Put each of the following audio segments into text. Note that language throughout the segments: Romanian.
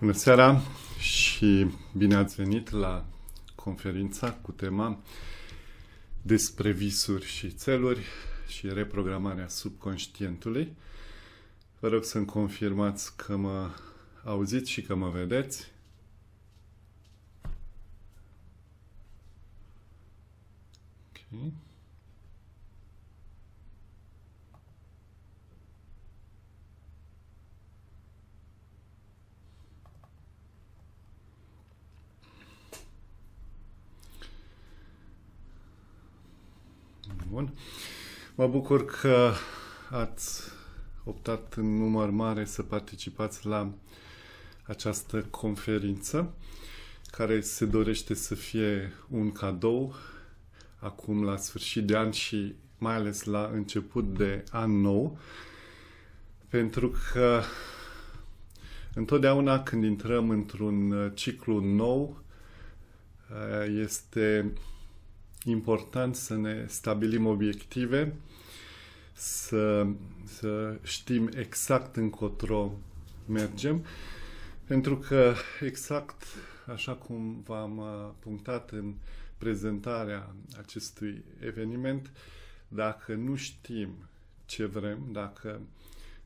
Bună seara și bine ați venit la conferința cu tema despre visuri și țeluri și reprogramarea subconștientului. Vă rog să-mi confirmați că mă auziți și că mă vedeți. Okay. bun. Mă bucur că ați optat în număr mare să participați la această conferință care se dorește să fie un cadou acum la sfârșit de an și mai ales la început de an nou, pentru că întotdeauna când intrăm într-un ciclu nou, este important să ne stabilim obiective, să, să știm exact încotro mergem, pentru că exact așa cum v-am uh, punctat în prezentarea acestui eveniment, dacă nu știm ce vrem, dacă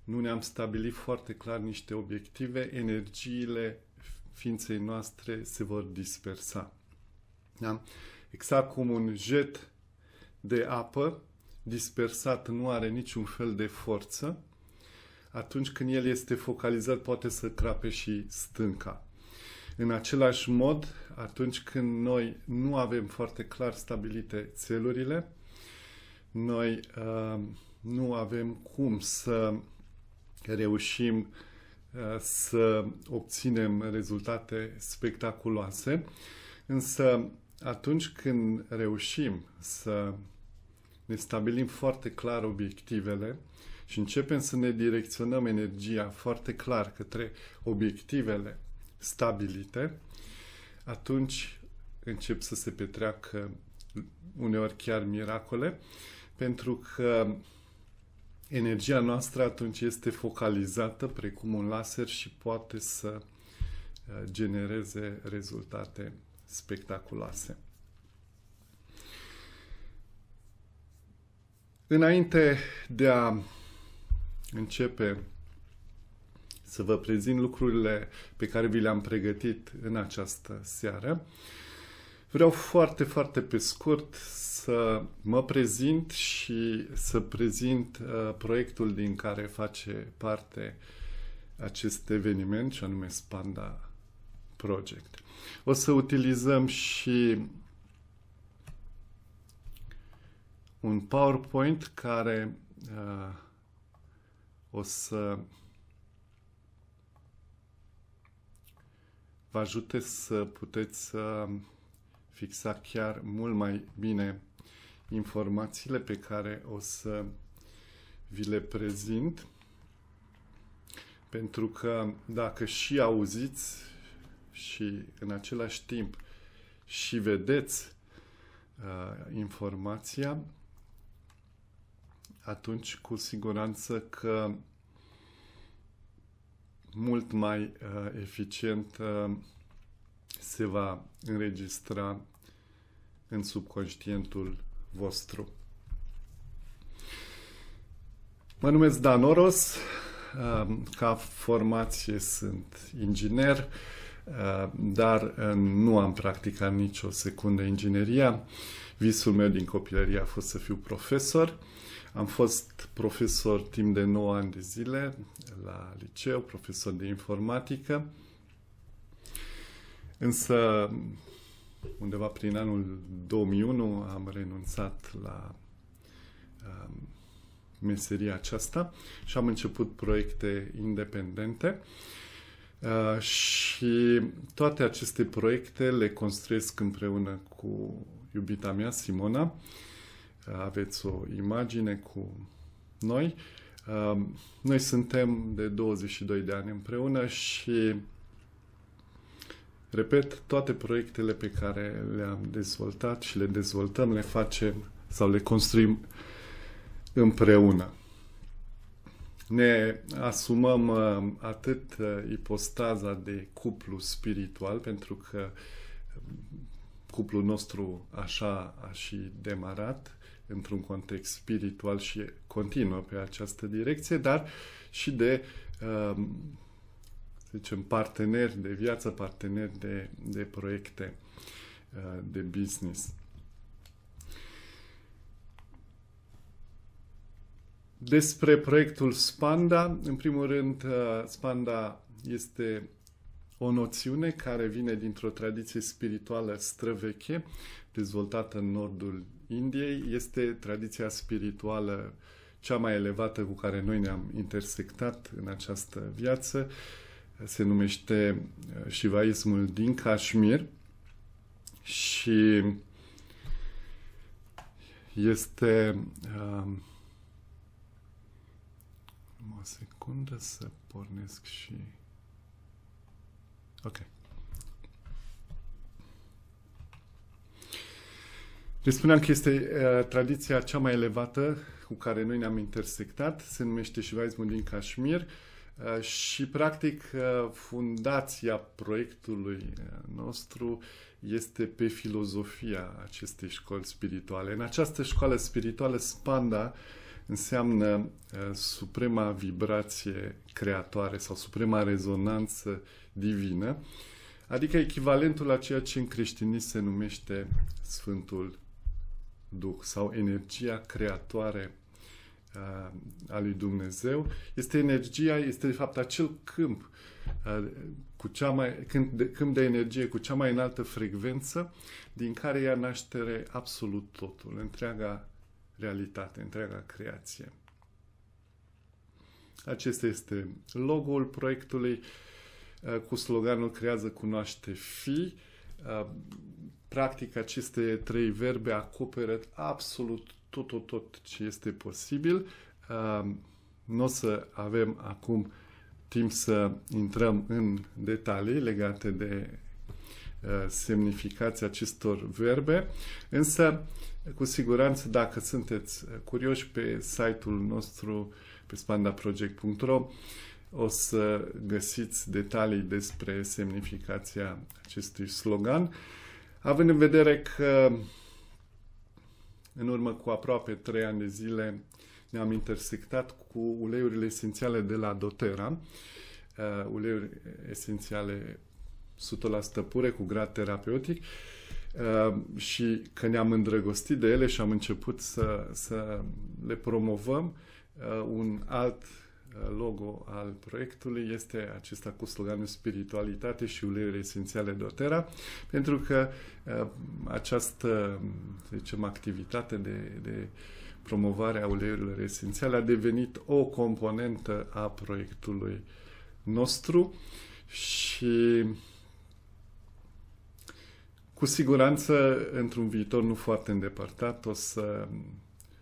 nu ne-am stabilit foarte clar niște obiective, energiile ființei noastre se vor dispersa. Da? exact cum un jet de apă dispersat nu are niciun fel de forță, atunci când el este focalizat poate să crape și stânca. În același mod, atunci când noi nu avem foarte clar stabilite țelurile, noi uh, nu avem cum să reușim uh, să obținem rezultate spectaculoase, însă atunci când reușim să ne stabilim foarte clar obiectivele și începem să ne direcționăm energia foarte clar către obiectivele stabilite, atunci încep să se petreacă uneori chiar miracole, pentru că energia noastră atunci este focalizată precum un laser și poate să uh, genereze rezultate spectaculoase. Înainte de a începe să vă prezint lucrurile pe care vi le-am pregătit în această seară, vreau foarte, foarte pe scurt să mă prezint și să prezint uh, proiectul din care face parte acest eveniment, și anume Spanda Project. O să utilizăm și un PowerPoint care uh, o să vă ajute să puteți uh, fixa chiar mult mai bine informațiile pe care o să vi le prezint. Pentru că dacă și auziți și în același timp și vedeți uh, informația, atunci cu siguranță că mult mai uh, eficient uh, se va înregistra în subconștientul vostru. Mă numesc Dan Oros, uh, ca formație sunt inginer, Eh, dar eh, nu am practicat nicio secundă ingineria. Visul meu din copilărie a fost să fiu profesor. Am fost profesor timp de 9 ani de zile la liceu, profesor de informatică. Însă, undeva prin anul 2001 am renunțat la um, meseria aceasta și am început proiecte independente. Uh, Uh, și toate aceste proiecte le construiesc împreună cu iubita mea, Simona. Uh, aveți o imagine cu noi. Uh, noi suntem de 22 de ani împreună și, repet, toate proiectele pe care le-am dezvoltat și le dezvoltăm, le facem sau le construim împreună ne asumăm uh, atât uh, ipostaza de cuplu spiritual, pentru că um, cuplul nostru așa a și demarat într-un context spiritual și continuă pe această direcție, dar și de, să um, zicem, parteneri de viață, parteneri de, de proiecte uh, de business. despre proiectul Spanda. În primul rând, uh, Spanda este o noțiune care vine dintr-o tradiție spirituală străveche, dezvoltată în nordul Indiei. Este tradiția spirituală cea mai elevată cu care noi ne-am intersectat în această viață. Se numește uh, Shivaismul din Kashmir și este uh, o secundă să pornesc și... Ok. Deci spuneam că este uh, tradiția cea mai elevată cu care noi ne-am intersectat, se numește Shivaismul din Kashmir uh, și practic uh, fundația proiectului uh, nostru este pe filozofia acestei școli spirituale. În această școală spirituală, Spanda uh, înseamnă uh, suprema vibrație creatoare sau suprema rezonanță divină, adică echivalentul la ceea ce în creștinism se numește Sfântul Duh sau energia creatoare uh, a lui Dumnezeu. Este energia, este de fapt acel câmp uh, cu cea mai, când de, câmp de energie cu cea mai înaltă frecvență din care ia naștere absolut totul, întreaga realitate, întreaga creație. Acesta este logo-ul proiectului uh, cu sloganul Creează, cunoaște, fi. Uh, practic, aceste trei verbe acoperă absolut tot, tot, tot ce este posibil. Uh, nu o să avem acum timp să intrăm în detalii legate de semnificația acestor verbe, însă cu siguranță, dacă sunteți uh, curioși, pe site-ul nostru, pe spandaproject.ro, o să găsiți detalii despre semnificația acestui slogan, având în vedere că în urmă cu aproape 3 ani de zile ne-am intersectat cu uleiurile esențiale de la dotera, uh, uleiuri esențiale 100% pure cu grad terapeutic, Ehm, și că ne-am îndrăgostit de ele și am început să, să le promovăm, eh, un alt eh, logo al proiectului este acesta cu sloganul spiritualitate și uleiuri esențiale doTERRA, pentru că eh, această, să zicem, activitate de, de promovare a uleiurilor esențiale a devenit o componentă a proiectului nostru și cu siguranță, într-un viitor nu foarte îndepărtat, o să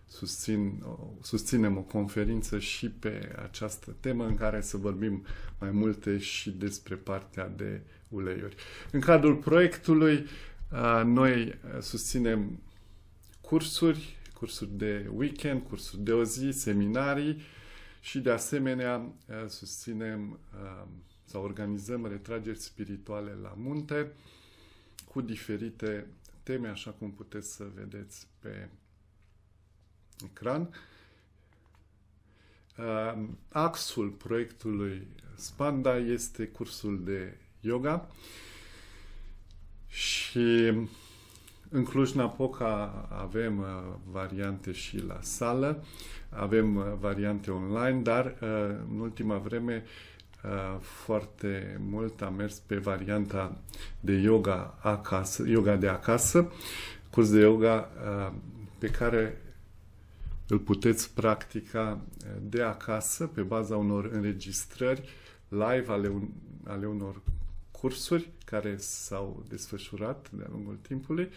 susțin, susținem o conferință și pe această temă în care să vorbim mai multe și despre partea de uleiuri. În cadrul proiectului, noi susținem cursuri, cursuri de weekend, cursuri de o zi, seminarii și de asemenea susținem sau organizăm retrageri spirituale la munte cu diferite teme, așa cum puteți să vedeți pe ecran. Uh, axul proiectului Spanda este cursul de yoga și în Cluj-Napoca avem uh, variante și la sală, avem uh, variante online, dar în ultima vreme uh, Uh, foarte mult, am mers pe varianta de yoga acasă, yoga de acasă, curs de yoga uh, pe care îl puteți practica uh, de acasă pe baza unor înregistrări live ale, un, ale unor cursuri care s-au desfășurat de-a lungul timpului. Uh,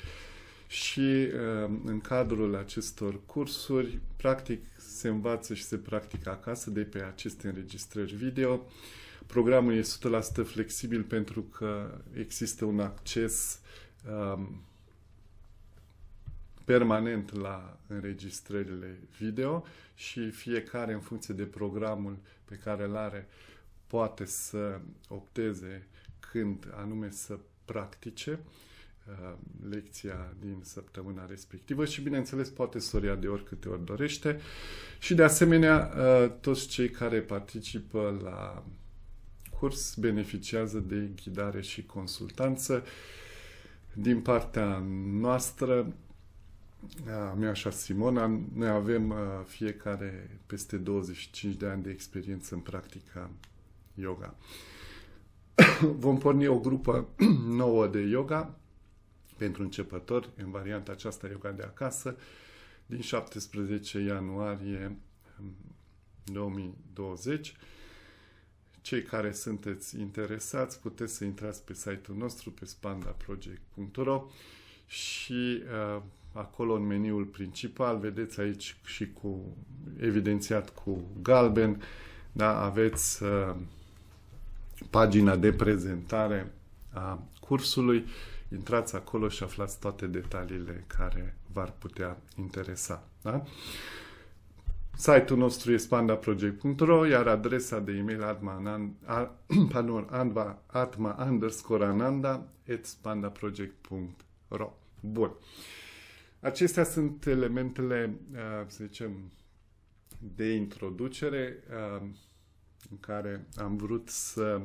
și uh, în cadrul acestor cursuri, practic, se învață și se practică acasă de pe aceste înregistrări video. Programul e 100% flexibil pentru că există un acces um, permanent la înregistrările video și fiecare, în funcție de programul pe care îl are, poate să opteze când anume să practice. Uh, lecția din săptămâna respectivă și, bineînțeles, poate să o ia de oricâte ori dorește. Și, de asemenea, uh, toți cei care participă la curs beneficiază de ghidare și consultanță din partea noastră, uh, a mea așa Simona. Noi avem fiecare peste 25 de ani de experiență în practica yoga. Vom porni o grupă nouă de yoga pentru începători, în varianta aceasta yoga de acasă, din 17 ianuarie 2020. Um, Cei care sunteți interesați puteți să intrați pe site-ul nostru, pe spandaproject.ro și uh, acolo în meniul principal, vedeți aici și cu evidențiat cu galben, da, aveți uh, pagina de prezentare a cursului intrați acolo și aflați toate detaliile care v-ar putea interesa. Da? Site-ul nostru e spandaproject.ro, iar adresa de e-mail atma, underscore ananda at spandaproject.ro. Bun. Acestea sunt elementele, uh, să zicem, de introducere uh, în care am vrut să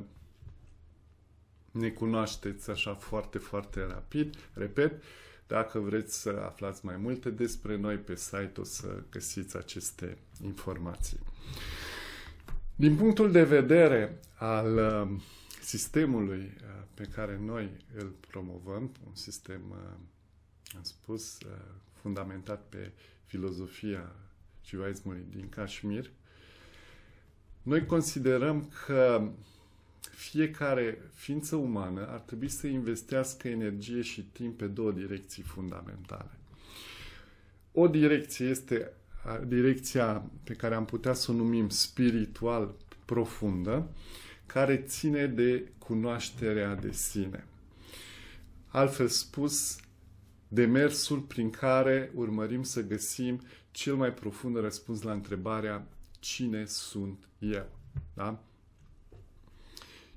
ne cunoașteți așa foarte, foarte rapid. Repet, dacă vreți să aflați mai multe despre noi pe site, o să găsiți aceste informații. Din punctul de vedere al uh, sistemului uh, pe care noi îl promovăm, un sistem, uh, am spus, fundamentat pe filozofia judaismului din Kashmir, noi considerăm că fiecare ființă umană ar trebui să investească energie și timp pe două direcții fundamentale. O direcție este direcția pe care am putea să o numim spiritual profundă, care ține de cunoașterea de sine. Altfel spus, demersul prin care urmărim să găsim cel mai profund răspuns la întrebarea cine sunt eu. Da?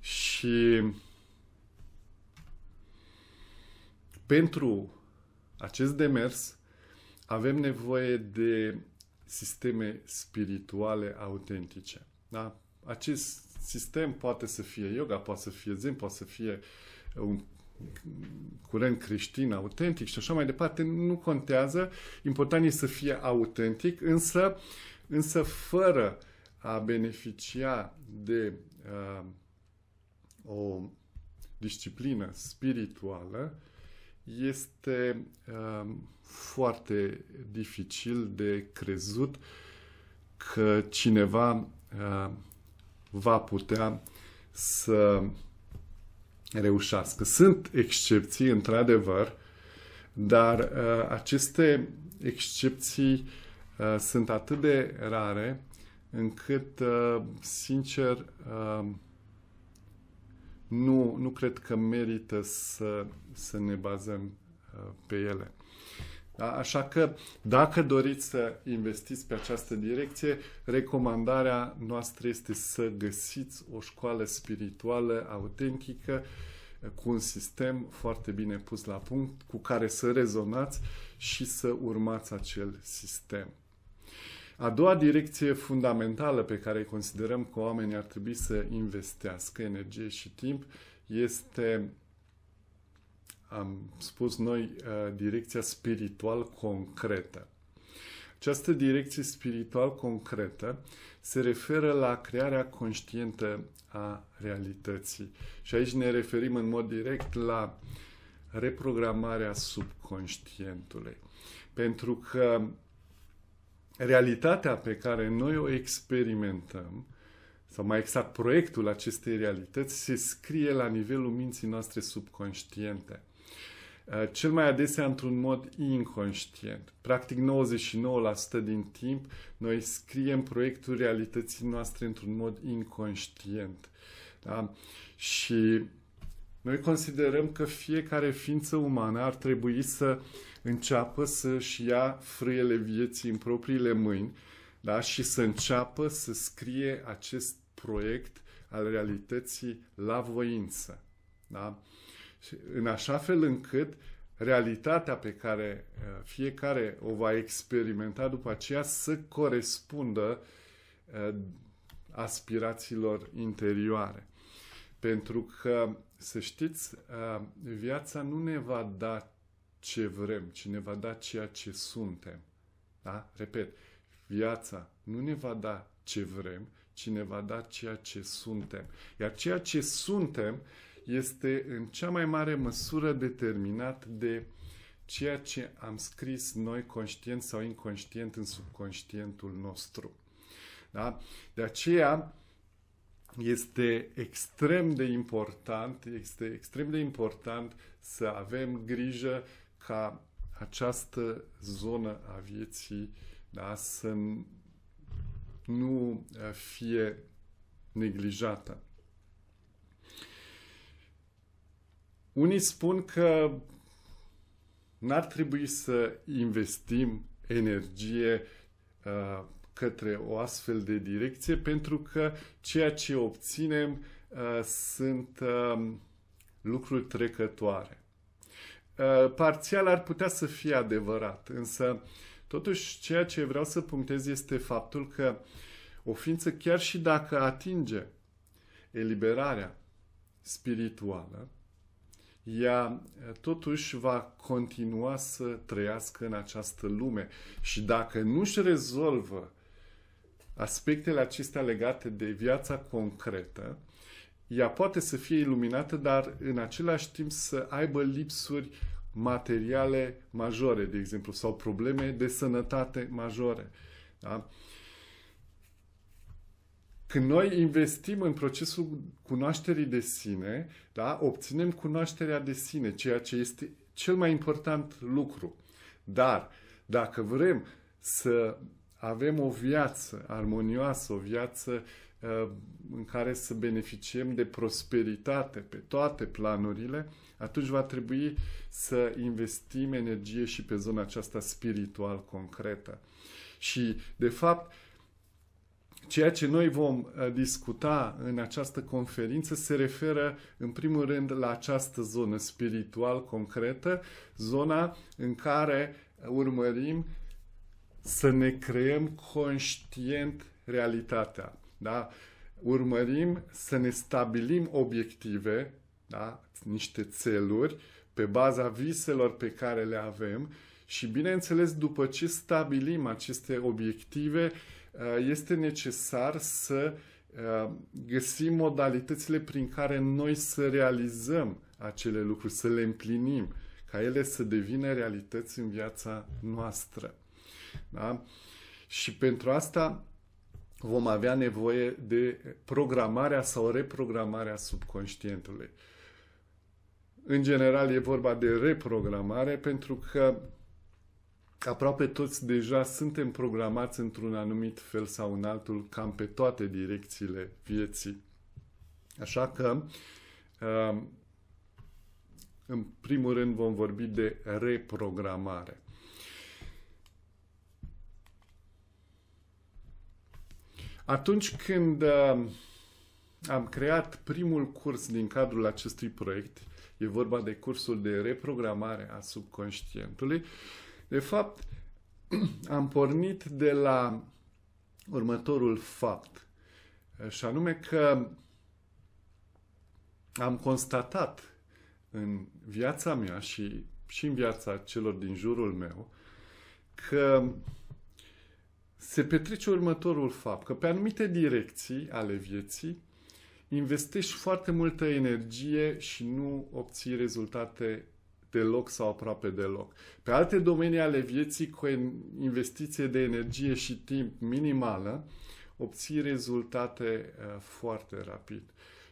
Și pentru acest demers avem nevoie de sisteme spirituale autentice. Da? Acest sistem poate să fie yoga, poate să fie zen, poate să fie un curent creștin autentic și așa mai departe, nu contează. Important e să fie autentic, însă, însă fără a beneficia de uh, o disciplină spirituală este uh, foarte dificil de crezut că cineva uh, va putea să reușească. Sunt excepții, într-adevăr, dar uh, aceste excepții uh, sunt atât de rare încât, uh, sincer, uh, nu, nu cred că merită să, să ne bazăm uh, pe ele. Da? Așa că, dacă doriți să investiți pe această direcție, recomandarea noastră este să găsiți o școală spirituală autentică, cu un sistem foarte bine pus la punct, cu care să rezonați și să urmați acel sistem. A doua direcție fundamentală pe care considerăm că oamenii ar trebui să investească energie și timp este, am spus noi, uh, direcția spiritual concretă. Această direcție spiritual concretă se referă la crearea conștientă a realității. Și aici ne referim în mod direct la reprogramarea subconștientului. Pentru că realitatea pe care noi o experimentăm, sau mai exact proiectul acestei realități, se scrie la nivelul minții noastre subconștiente. Uh, cel mai adesea într-un mod inconștient. Practic 99% din timp noi scriem proiectul realității noastre într-un mod inconștient. Da? Și noi considerăm că fiecare ființă umană ar trebui să uh, înceapă să-și ia frâiele vieții în propriile mâini da? și să înceapă să scrie acest proiect al realității la voință. Da? În așa fel încât realitatea pe care uh, fiecare o va experimenta după aceea să corespundă uh, aspirațiilor interioare. Pentru că, să știți, uh, viața nu ne va da ce vrem, ci ne va da ceea ce suntem. Da? Repet, viața nu ne va da ce vrem, ci ne va da ceea ce suntem. Iar ceea ce suntem este în cea mai mare măsură determinat de ceea ce am scris noi conștient sau inconștient în subconștientul nostru. Da? De aceea este extrem de important, este extrem de important să avem grijă uh, ca această zonă a vieții da, să nu eh, fie neglijată. Unii spun că n-ar trebui să investim energie uh, către o astfel de direcție pentru că ceea ce obținem uh, sunt uh, lucruri trecătoare. Eh, parțial ar putea să fie adevărat, însă totuși ceea ce vreau să punctez este faptul că o ființă chiar și dacă atinge eliberarea spirituală, ea eh, totuși va continua să trăiască în această lume și dacă nu își rezolvă aspectele acestea legate de viața concretă, ea poate să fie iluminată, dar în același timp să aibă lipsuri materiale majore, de exemplu, sau probleme de sănătate majore. Da? Când noi investim în procesul cunoașterii de sine, da, obținem cunoașterea de sine, ceea ce este cel mai important lucru. Dar dacă vrem să avem o viață armonioasă, o viață uh, Uh, în care să beneficiem de prosperitate pe toate planurile, atunci va trebui să investim energie și pe zona aceasta spiritual concretă. Și, de fapt, Ceea ce noi vom uh, discuta în această conferință se referă, în primul rând, la această zonă spiritual concretă, zona în care urmărim să ne creăm conștient realitatea. Da? Urmărim să ne stabilim obiective, da? niște țeluri, pe baza viselor pe care le avem și, bineînțeles, după ce stabilim aceste obiective, uh, este necesar să uh, găsim modalitățile prin care noi să realizăm acele lucruri, să le împlinim, ca ele să devină realități în viața noastră. Da? Și pentru asta vom avea nevoie de programarea sau reprogramarea subconștientului. În general e vorba de reprogramare pentru că aproape toți deja suntem programați într-un anumit fel sau în altul, cam pe toate direcțiile vieții. Așa că, uh, în primul rând, vom vorbi de reprogramare. Atunci când um, am creat primul curs din cadrul acestui proiect, e vorba de cursul de reprogramare a subconștientului, de fapt am pornit de la următorul fapt, și anume că am constatat în viața mea și, și în viața celor din jurul meu că se petrece următorul fapt, că pe anumite direcții ale vieții investești foarte multă energie și nu obții rezultate deloc sau aproape deloc. Pe alte domenii ale vieții, cu investiție de energie și timp minimală, obții rezultate uh, foarte rapid.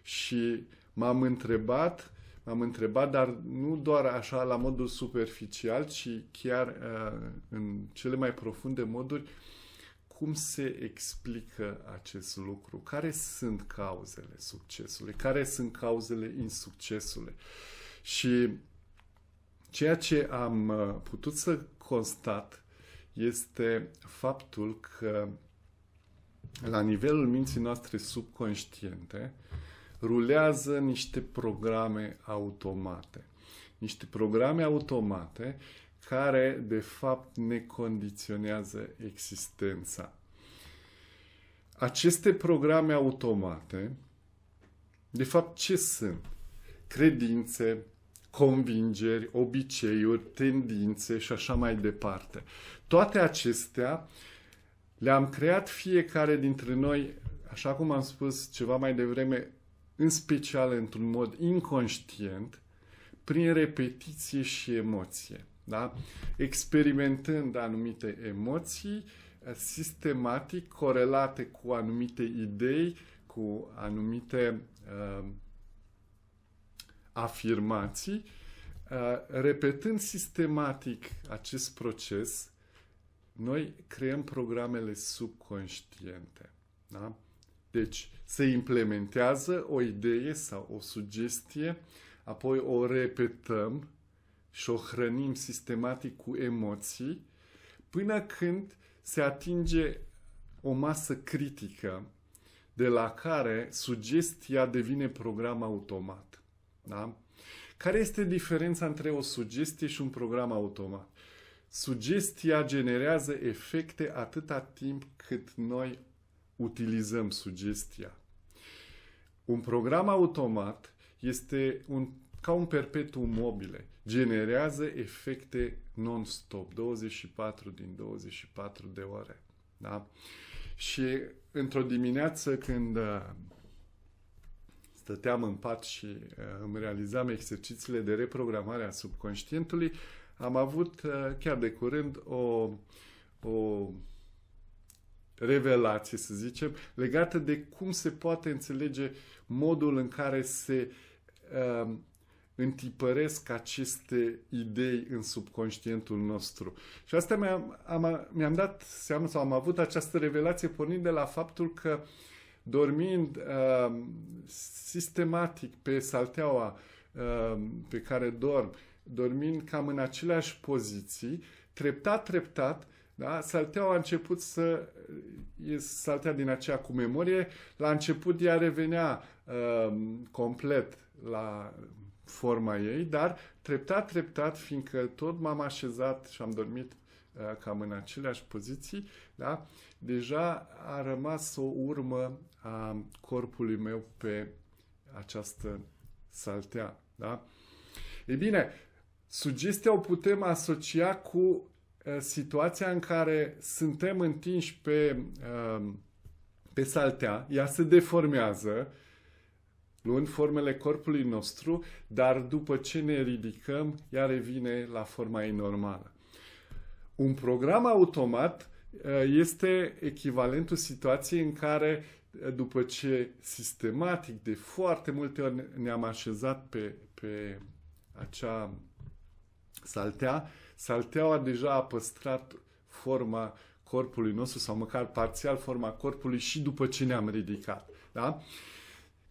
Și m-am întrebat, m-am întrebat, dar nu doar așa la modul superficial, ci chiar uh, în cele mai profunde moduri, cum se explică acest lucru? Care sunt cauzele succesului? Care sunt cauzele insuccesului? Și ceea ce am uh, putut să constat este faptul că la nivelul minții noastre subconștiente rulează niște programe automate. Niște programe automate care de fapt ne condiționează existența. Aceste programe automate, de fapt ce sunt? Credințe, convingeri, obiceiuri, tendințe și așa mai departe. Toate acestea le-am creat fiecare dintre noi, așa cum am spus ceva mai devreme, în special într-un mod inconștient, prin repetiție și emoție da? experimentând anumite emoții eh, sistematic corelate cu anumite idei, cu anumite uh, afirmații, uh, repetând sistematic acest proces, noi creăm programele subconștiente. Da? Deci se implementează o idee sau o sugestie, apoi o repetăm și o hrănim sistematic cu emoții, până când se atinge o masă critică de la care sugestia devine program automat. Da? Care este diferența între o sugestie și un program automat? Sugestia generează efecte atâta timp cât noi utilizăm sugestia. Un program automat este un, ca un perpetuum mobile generează efecte non-stop, 24 din 24 de ore. Da? Și într-o dimineață când uh, stăteam în pat și uh, îmi realizam exercițiile de reprogramare a subconștientului, am avut uh, chiar de curând o, o revelație, să zicem, legată de cum se poate înțelege modul în care se întipăresc aceste idei în subconștientul nostru. Și asta mi-am, am, mi-am dat seama sau am avut această revelație pornind de la faptul că dormind uh, sistematic pe salteaua uh, pe care dorm, dormind cam în aceleași poziții, treptat, treptat, da? Salteaua a început să e saltea din aceea cu memorie. La început ea revenea uh, complet la forma ei, dar treptat, treptat, fiindcă tot m-am așezat și am dormit uh, cam în aceleași poziții, da? deja a rămas o urmă a corpului meu pe această saltea. Da? Ei bine, sugestia o putem asocia cu uh, situația în care suntem întinși pe, uh, pe saltea, ea se deformează, în formele corpului nostru, dar după ce ne ridicăm, ea revine la forma ei normală. Un program automat uh, este echivalentul situației în care uh, după ce sistematic de foarte multe ori ne-am așezat pe, pe acea saltea, salteaua deja a păstrat forma corpului nostru sau măcar parțial forma corpului și după ce ne-am ridicat. Da? Uh,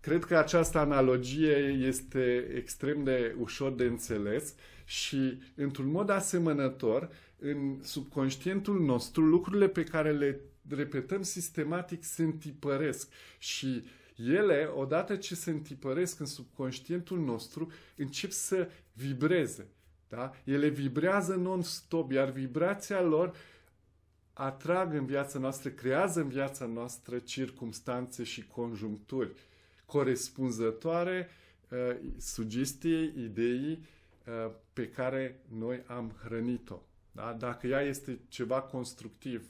Cred că această analogie este extrem de ușor de înțeles și, într-un mod asemănător, în subconștientul nostru, lucrurile pe care le repetăm sistematic se întipăresc și ele, odată ce se întipăresc în subconștientul nostru, încep să vibreze. Da? Ele vibrează non-stop, iar vibrația lor atrag în viața noastră, creează în viața noastră circumstanțe și conjuncturi corespunzătoare uh, sugestiei, ideii uh, pe care noi am hrănit-o. Da? Dacă ea este ceva constructiv,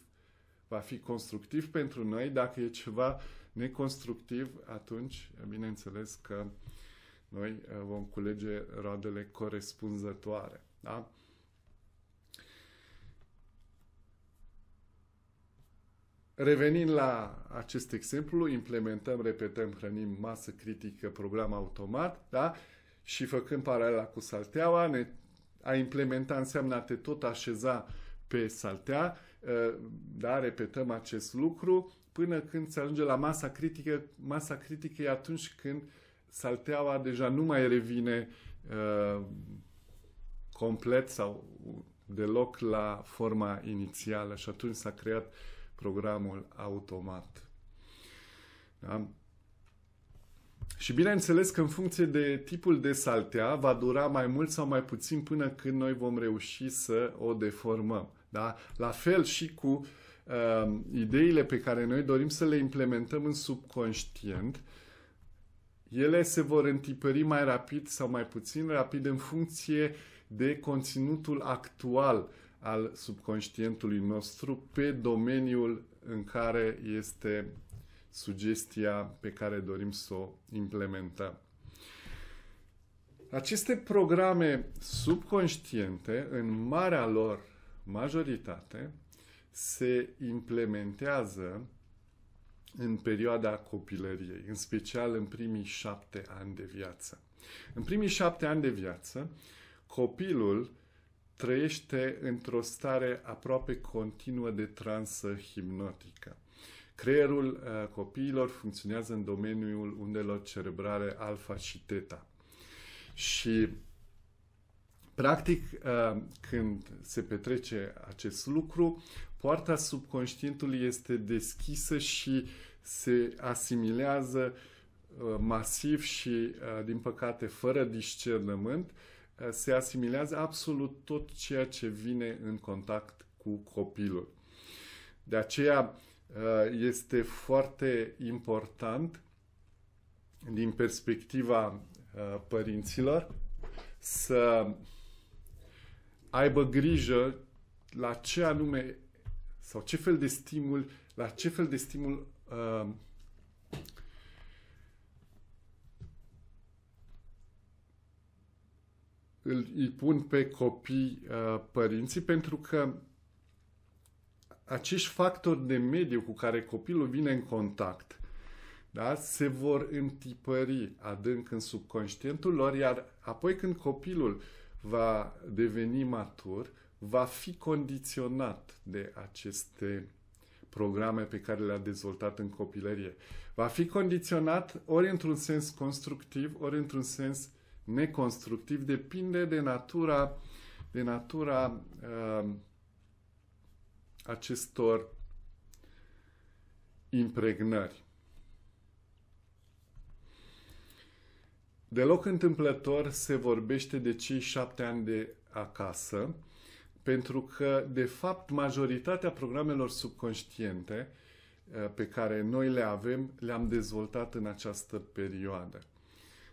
va fi constructiv pentru noi, dacă e ceva neconstructiv, atunci, bineînțeles că noi uh, vom culege roadele corespunzătoare. Da? Revenind la acest exemplu, implementăm, repetăm, hrănim masă critică, program automat, da? Și făcând paralela cu salteaua, ne, a implementa înseamnă a te tot așeza pe saltea, ă, da, repetăm acest lucru până când se ajunge la masa critică. Masa critică e atunci când salteaua deja nu mai revine ă, complet sau deloc la forma inițială și atunci s-a creat uh, programul automat. Da? Și bineînțeles că în funcție de tipul de saltea va dura mai mult sau mai puțin până când noi vom reuși să o deformăm. Da? La fel și cu uh, ideile pe care noi dorim să le implementăm în subconștient, ele se vor întipări mai rapid sau mai puțin rapid în funcție de conținutul actual al subconștientului nostru pe domeniul în care este sugestia pe care dorim să o implementăm. Aceste programe subconștiente, în marea lor majoritate, se implementează în perioada copilăriei, în special în primii șapte ani de viață. În primii șapte ani de viață, copilul trăiește într-o stare aproape continuă de transă hipnotică. Creierul uh, copiilor funcționează în domeniul undelor cerebrale alfa și teta. Și Practic, uh, când se petrece acest lucru, poarta subconștientului este deschisă și se asimilează uh, masiv și, din păcate, fără discernământ se asimilează absolut tot ceea ce vine în contact cu copilul. De aceea uh, este foarte important din perspectiva uh, părinților să aibă grijă la ce anume sau ce fel de stimul, la ce fel de stimul uh, îl, îi pun pe copii uh, părinții, pentru că acești factori de mediu cu care copilul vine în contact da, se vor întipări adânc în subconștientul lor, iar apoi când copilul va deveni matur, va fi condiționat de aceste programe pe care le-a dezvoltat în copilărie. Va fi condiționat ori într-un sens constructiv, ori într-un sens neconstructiv depinde de natura, de natura uh, acestor impregnări. Deloc întâmplător se vorbește de cei șapte ani de acasă, pentru că, de fapt, majoritatea programelor subconștiente uh, pe care noi le avem, le-am dezvoltat în această perioadă.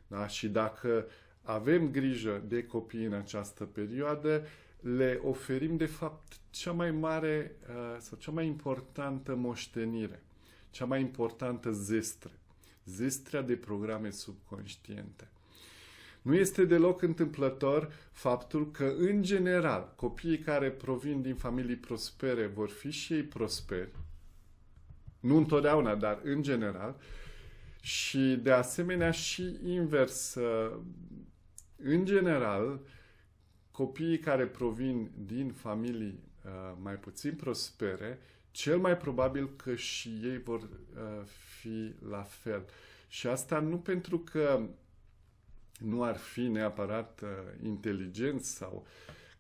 Da? Și dacă avem grijă de copii în această perioadă, le oferim de fapt cea mai mare uh, sau cea mai importantă moștenire, cea mai importantă zestre, zestrea de programe subconștiente. Nu este deloc întâmplător faptul că, în general, copiii care provin din familii prospere vor fi și ei prosperi, nu întotdeauna, dar în general, și de asemenea și invers, uh, în general, copiii care provin din familii uh, mai puțin prospere, cel mai probabil că și ei vor uh, fi la fel. Și asta nu pentru că nu ar fi neapărat uh, inteligenți sau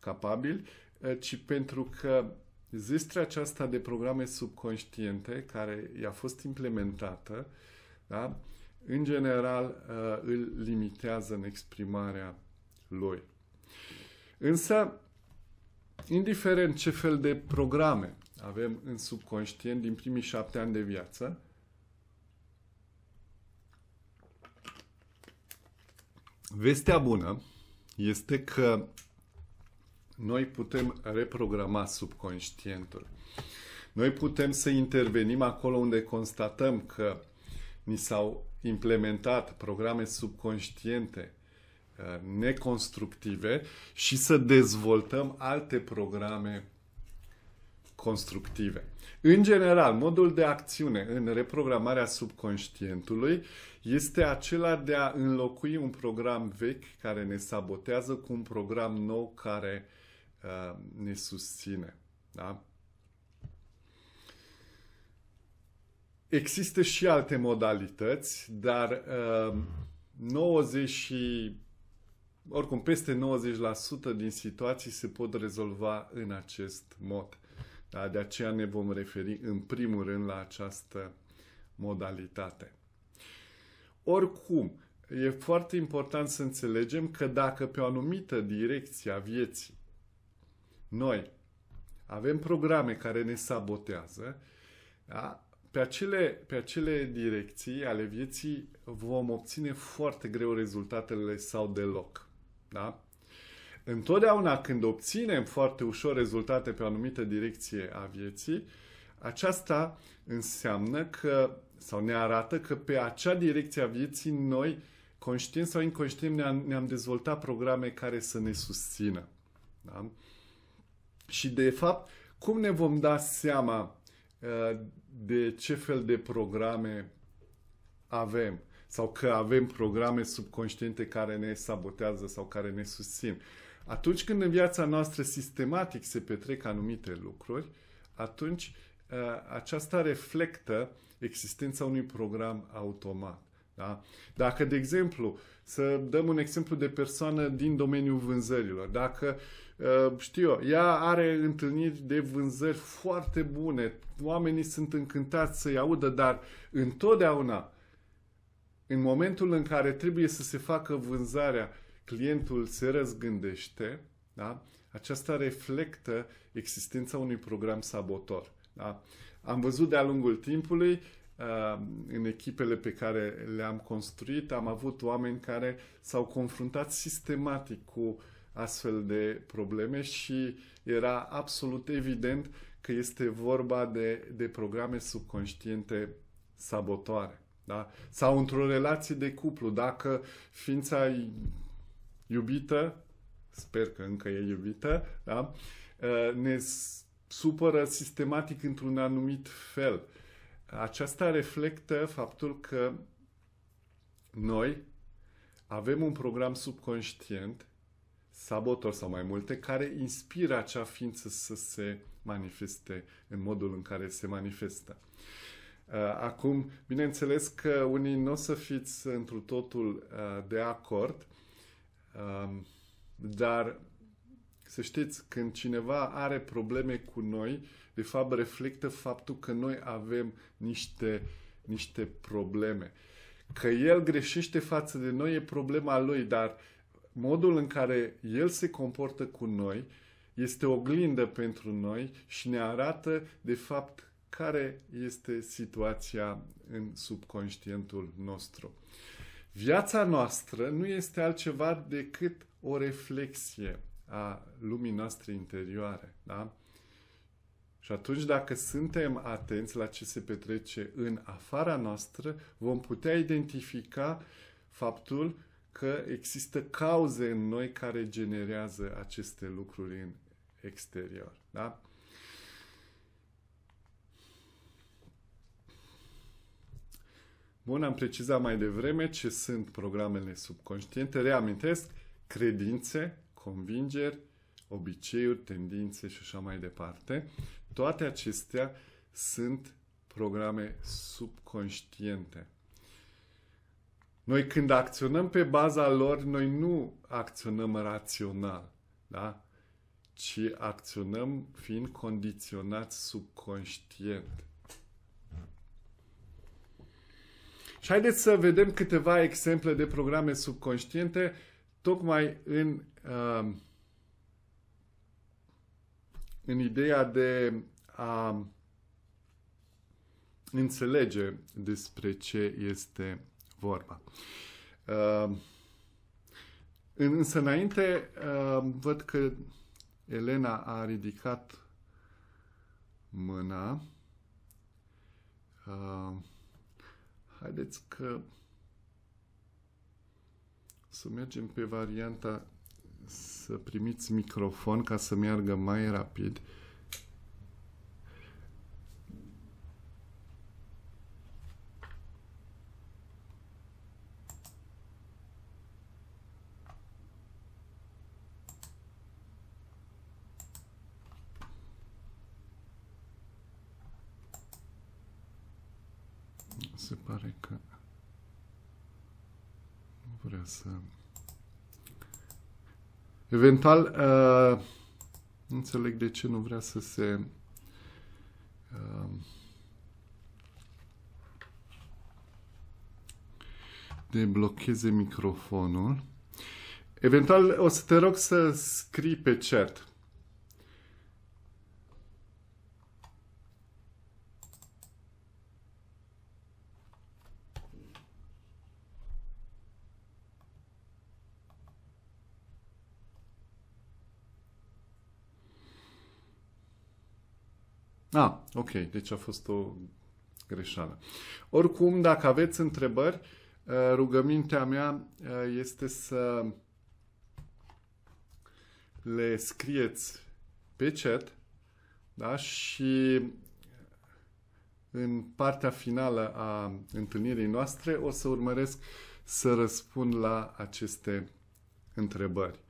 capabili, ci pentru că zistrea aceasta de programe subconștiente care i-a fost implementată, da? în general, uh, îl limitează în exprimarea lui. Însă, indiferent ce fel de programe avem în subconștient din primii șapte ani de viață, vestea bună este că noi putem reprograma subconștientul. Noi putem să intervenim acolo unde constatăm că ni s-au implementat programe subconștiente uh, neconstructive și să dezvoltăm alte programe constructive. În general, modul de acțiune în reprogramarea subconștientului este acela de a înlocui un program vechi care ne sabotează cu un program nou care uh, ne susține. Da? Există și alte modalități, dar uh, 90 și, oricum peste 90% din situații se pot rezolva în acest mod. Da? De aceea ne vom referi în primul rând la această modalitate. Oricum, e foarte important să înțelegem că dacă pe o anumită direcție a vieții noi avem programe care ne sabotează, da? pe acele, pe acele direcții ale vieții vom obține foarte greu rezultatele sau deloc. Da? Întotdeauna când obținem foarte ușor rezultate pe o anumită direcție a vieții, aceasta înseamnă că, sau ne arată că pe acea direcție a vieții noi, conștient sau inconștient, ne-am, ne-am dezvoltat programe care să ne susțină. Da? Și de fapt, cum ne vom da seama Eh, de ce fel de programe avem sau că avem programe subconștiente care ne sabotează sau care ne susțin. Atunci când în viața noastră sistematic se petrec anumite lucruri, atunci eh, aceasta reflectă existența unui program automat. Da? Dacă, de exemplu, să dăm un exemplu de persoană din domeniul vânzărilor, dacă uh, Uh, știu eu, ea are întâlniri de vânzări foarte bune, oamenii sunt încântați să-i audă, dar întotdeauna, în momentul în care trebuie să se facă vânzarea, clientul se răzgândește, da? aceasta reflectă existența unui program sabotor. Da? Am văzut de-a lungul timpului uh, în echipele pe care le-am construit, am avut oameni care s-au confruntat sistematic cu uh, astfel de probleme și era absolut evident că este vorba de, de programe subconștiente sabotoare. Da? Sau într-o relație de cuplu, dacă ființa iubită, sper că încă e iubită, da? Uh, ne supără sistematic într-un anumit fel. Aceasta reflectă faptul că noi avem un program subconștient sabotor sau mai multe care inspiră acea ființă să se manifeste în modul în care se manifestă. Uh, acum, bineînțeles că unii nu o să fiți întru totul uh, de acord, um, dar să știți, când cineva are probleme cu noi, de fapt reflectă faptul că noi avem niște, niște probleme. Că el greșește față de noi e problema lui, dar uh, modul în care El se comportă cu noi este oglindă pentru noi și ne arată, de fapt, care este situația în subconștientul nostru. Viața noastră nu este altceva decât o reflexie a lumii noastre interioare. Da? Și atunci, dacă suntem atenți la ce se petrece în afara noastră, vom putea identifica faptul că există cauze în noi care generează aceste lucruri în exterior. Da? Bun, am precizat mai devreme ce sunt programele subconștiente. Reamintesc, credințe, convingeri, obiceiuri, tendințe și așa mai departe. Toate acestea sunt programe subconștiente. Noi când acționăm pe baza lor, noi nu acționăm rațional, da? ci acționăm fiind condiționați subconștient. Și haideți să vedem câteva exemple de programe subconștiente, tocmai în, uh, în ideea de a înțelege despre ce este vorba. Ehm, însă înainte ehm, văd că Elena a ridicat mâna. Ehm, haideți că să mergem pe varianta să primiți microfon ca să meargă mai rapid. Uh, Eventual, uh, nu înțeleg de ce nu vrea să se... Uh, deblocheze microfonul. Eventual, o să te rog să scrii pe chat Ah, ok, deci a fost o greșeală. Oricum, dacă aveți întrebări, eh, rugămintea mea eh, este să le scrieți pe chat da? și în partea finală a întâlnirii noastre o să urmăresc să răspund la aceste întrebări.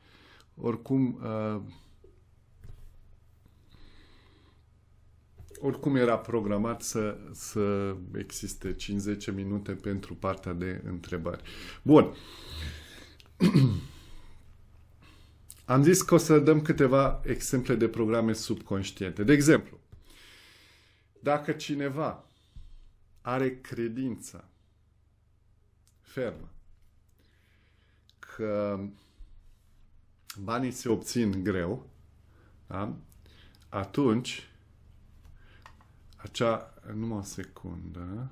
Oricum, eh, oricum era programat să, să existe 50 minute pentru partea de întrebări. Bun. Am zis că o să dăm câteva exemple de programe subconștiente. De exemplu, dacă cineva are credința fermă că banii se obțin greu, da? atunci acea, numai o secundă.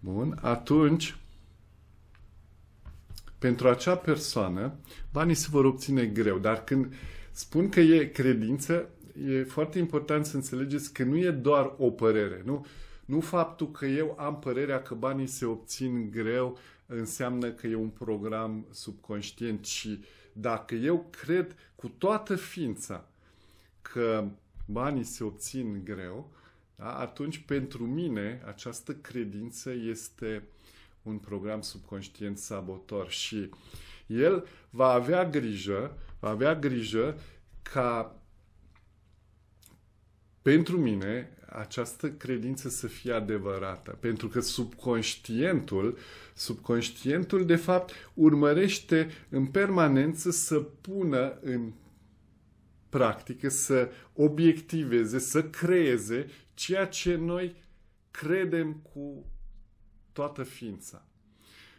Bun, atunci, pentru acea persoană, banii se vor obține greu, dar când spun că e credință, e foarte important să înțelegeți că nu e doar o părere, nu? Nu faptul că eu am părerea că banii se obțin greu înseamnă că e un program subconștient, ci dacă eu cred cu toată ființa că banii se obțin greu, da? atunci pentru mine această credință este un program subconștient sabotor și el va avea grijă, va avea grijă ca pentru mine această credință să fie adevărată, pentru că subconștientul, subconștientul de fapt urmărește în permanență să pună în practică să obiectiveze, să creeze ceea ce noi credem cu toată ființa.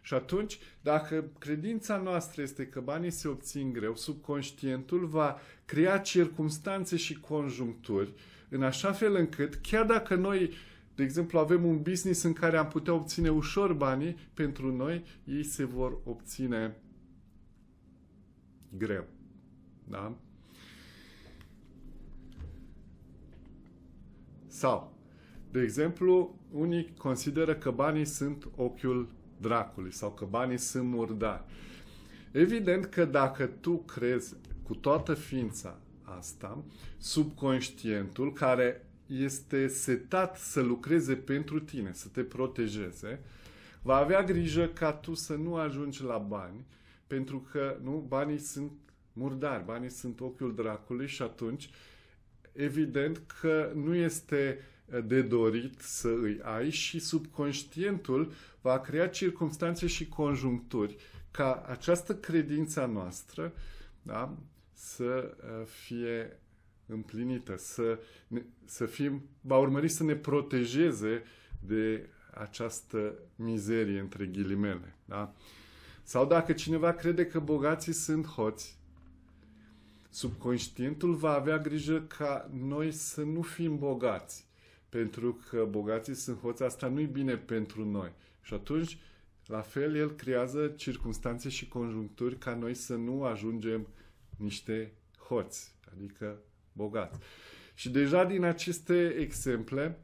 Și atunci, dacă credința noastră este că banii se obțin greu, subconștientul va crea circumstanțe și conjuncturi în așa fel încât, chiar dacă noi, de exemplu, avem un business în care am putea obține ușor banii, pentru noi ei se vor obține greu. Da? Sau, de exemplu, unii consideră că banii sunt ochiul dracului sau că banii sunt murdari. Evident că dacă tu crezi cu toată ființa asta, subconștientul care este setat să lucreze pentru tine, să te protejeze, va avea grijă ca tu să nu ajungi la bani, pentru că nu, banii sunt murdari, banii sunt ochiul dracului și atunci uh, evident că nu este eh, de dorit să îi ai și subconștientul va crea circunstanțe și conjuncturi ca această credință noastră da, să eh, fie împlinită, să, ne, să fim, va urmări să ne protejeze de această mizerie între ghilimele. Da? Sau dacă cineva crede că bogații sunt hoți, subconștientul va avea grijă ca noi să nu fim bogați. Pentru că bogații sunt hoți, asta nu-i bine pentru noi. Și atunci, la fel, el creează circunstanțe și conjuncturi ca noi să nu ajungem niște hoți, adică bogați. Și deja din aceste exemple,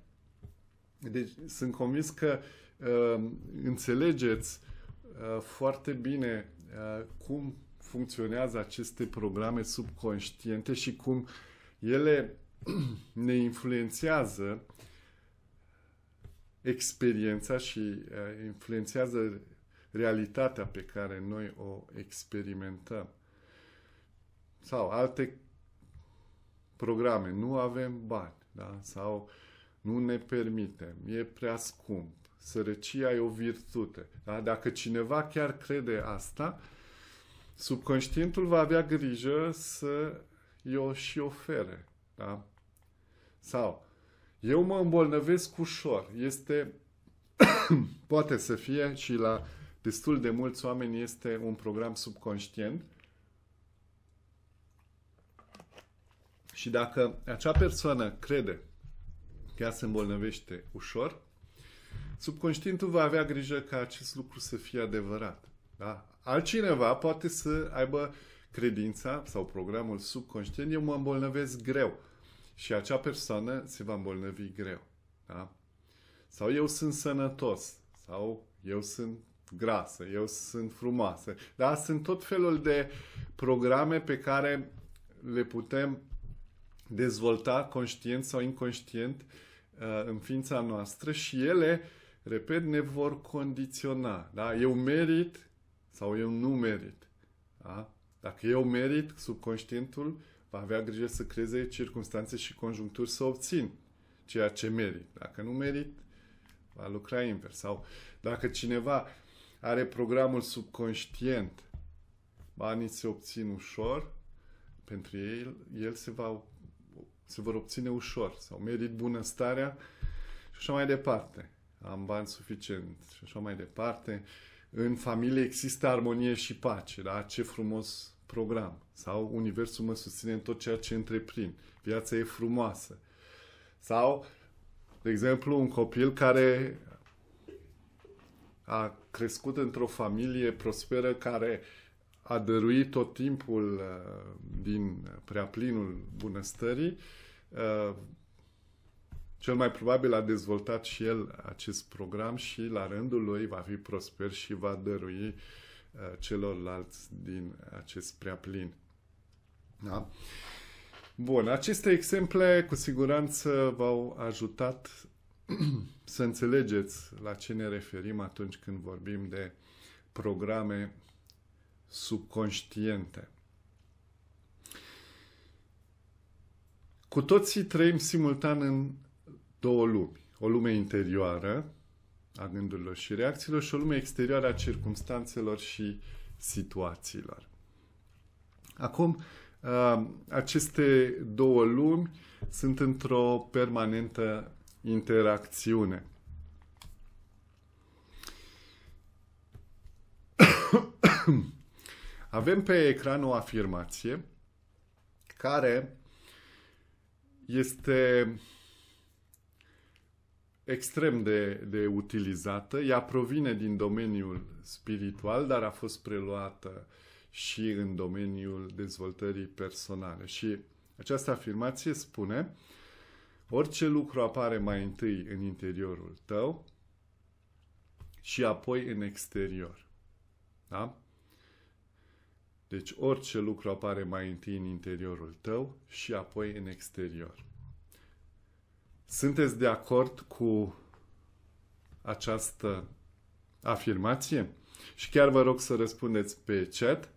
deci sunt convins că uh, înțelegeți uh, foarte bine uh, cum funcționează aceste programe subconștiente și cum ele ne influențează experiența și eh, influențează realitatea pe care noi o experimentăm. Sau alte programe. Nu avem bani, da? Sau nu ne permitem, e prea scump, sărăcia e o virtute. Da? Dacă cineva chiar crede asta, Subconștientul va avea grijă să i-o și ofere. Da? Sau, eu mă îmbolnăvesc ușor. Este, poate să fie și la destul de mulți oameni este un program subconștient. Și dacă acea persoană crede că ea se îmbolnăvește ușor, subconștientul va avea grijă ca acest lucru să fie adevărat. Da? Altcineva poate să aibă credința sau programul subconștient, eu mă îmbolnăvesc greu. Și acea persoană se va îmbolnăvi greu. Da? Sau eu sunt sănătos. Sau eu sunt grasă, eu sunt frumoasă. Da? Sunt tot felul de programe pe care le putem dezvolta conștient sau inconștient uh, în ființa noastră și ele, repet, ne vor condiționa. Da? Eu merit sau eu nu merit. Da? Dacă eu merit, subconștientul va avea grijă să creeze circunstanțe și conjuncturi să obțin ceea ce merit. Dacă nu merit, va lucra invers. Sau dacă cineva are programul subconștient, banii se obțin ușor, pentru el, el se, va, se vor obține ușor. Sau merit bunăstarea și așa mai departe. Am bani suficient și așa mai departe în familie există armonie și pace, da? Ce frumos program. Sau Universul mă susține în tot ceea ce întreprind. Viața e frumoasă. Sau, de exemplu, un copil care a crescut într-o familie prosperă care a dăruit tot timpul uh, din preaplinul bunăstării, uh, cel mai probabil a dezvoltat și el acest program și la rândul lui va fi prosper și va dărui uh, celorlalți din acest prea plin. Da? Bun, aceste exemple cu siguranță v-au ajutat să înțelegeți la ce ne referim atunci când vorbim de programe subconștiente. Cu toții trăim simultan în două lumi. O lume interioară a gândurilor și reacțiilor și o lume exterioară a circumstanțelor și situațiilor. Acum, aceste două lumi sunt într-o permanentă interacțiune. Avem pe ecran o afirmație care este extrem de, de utilizată. Ea provine din domeniul spiritual, dar a fost preluată și în domeniul dezvoltării personale. Și această afirmație spune, orice lucru apare mai întâi în interiorul tău și apoi în exterior. Da? Deci orice lucru apare mai întâi în interiorul tău și apoi în exterior. Sunteți de acord cu această afirmație? Și chiar vă rog să răspundeți pe chat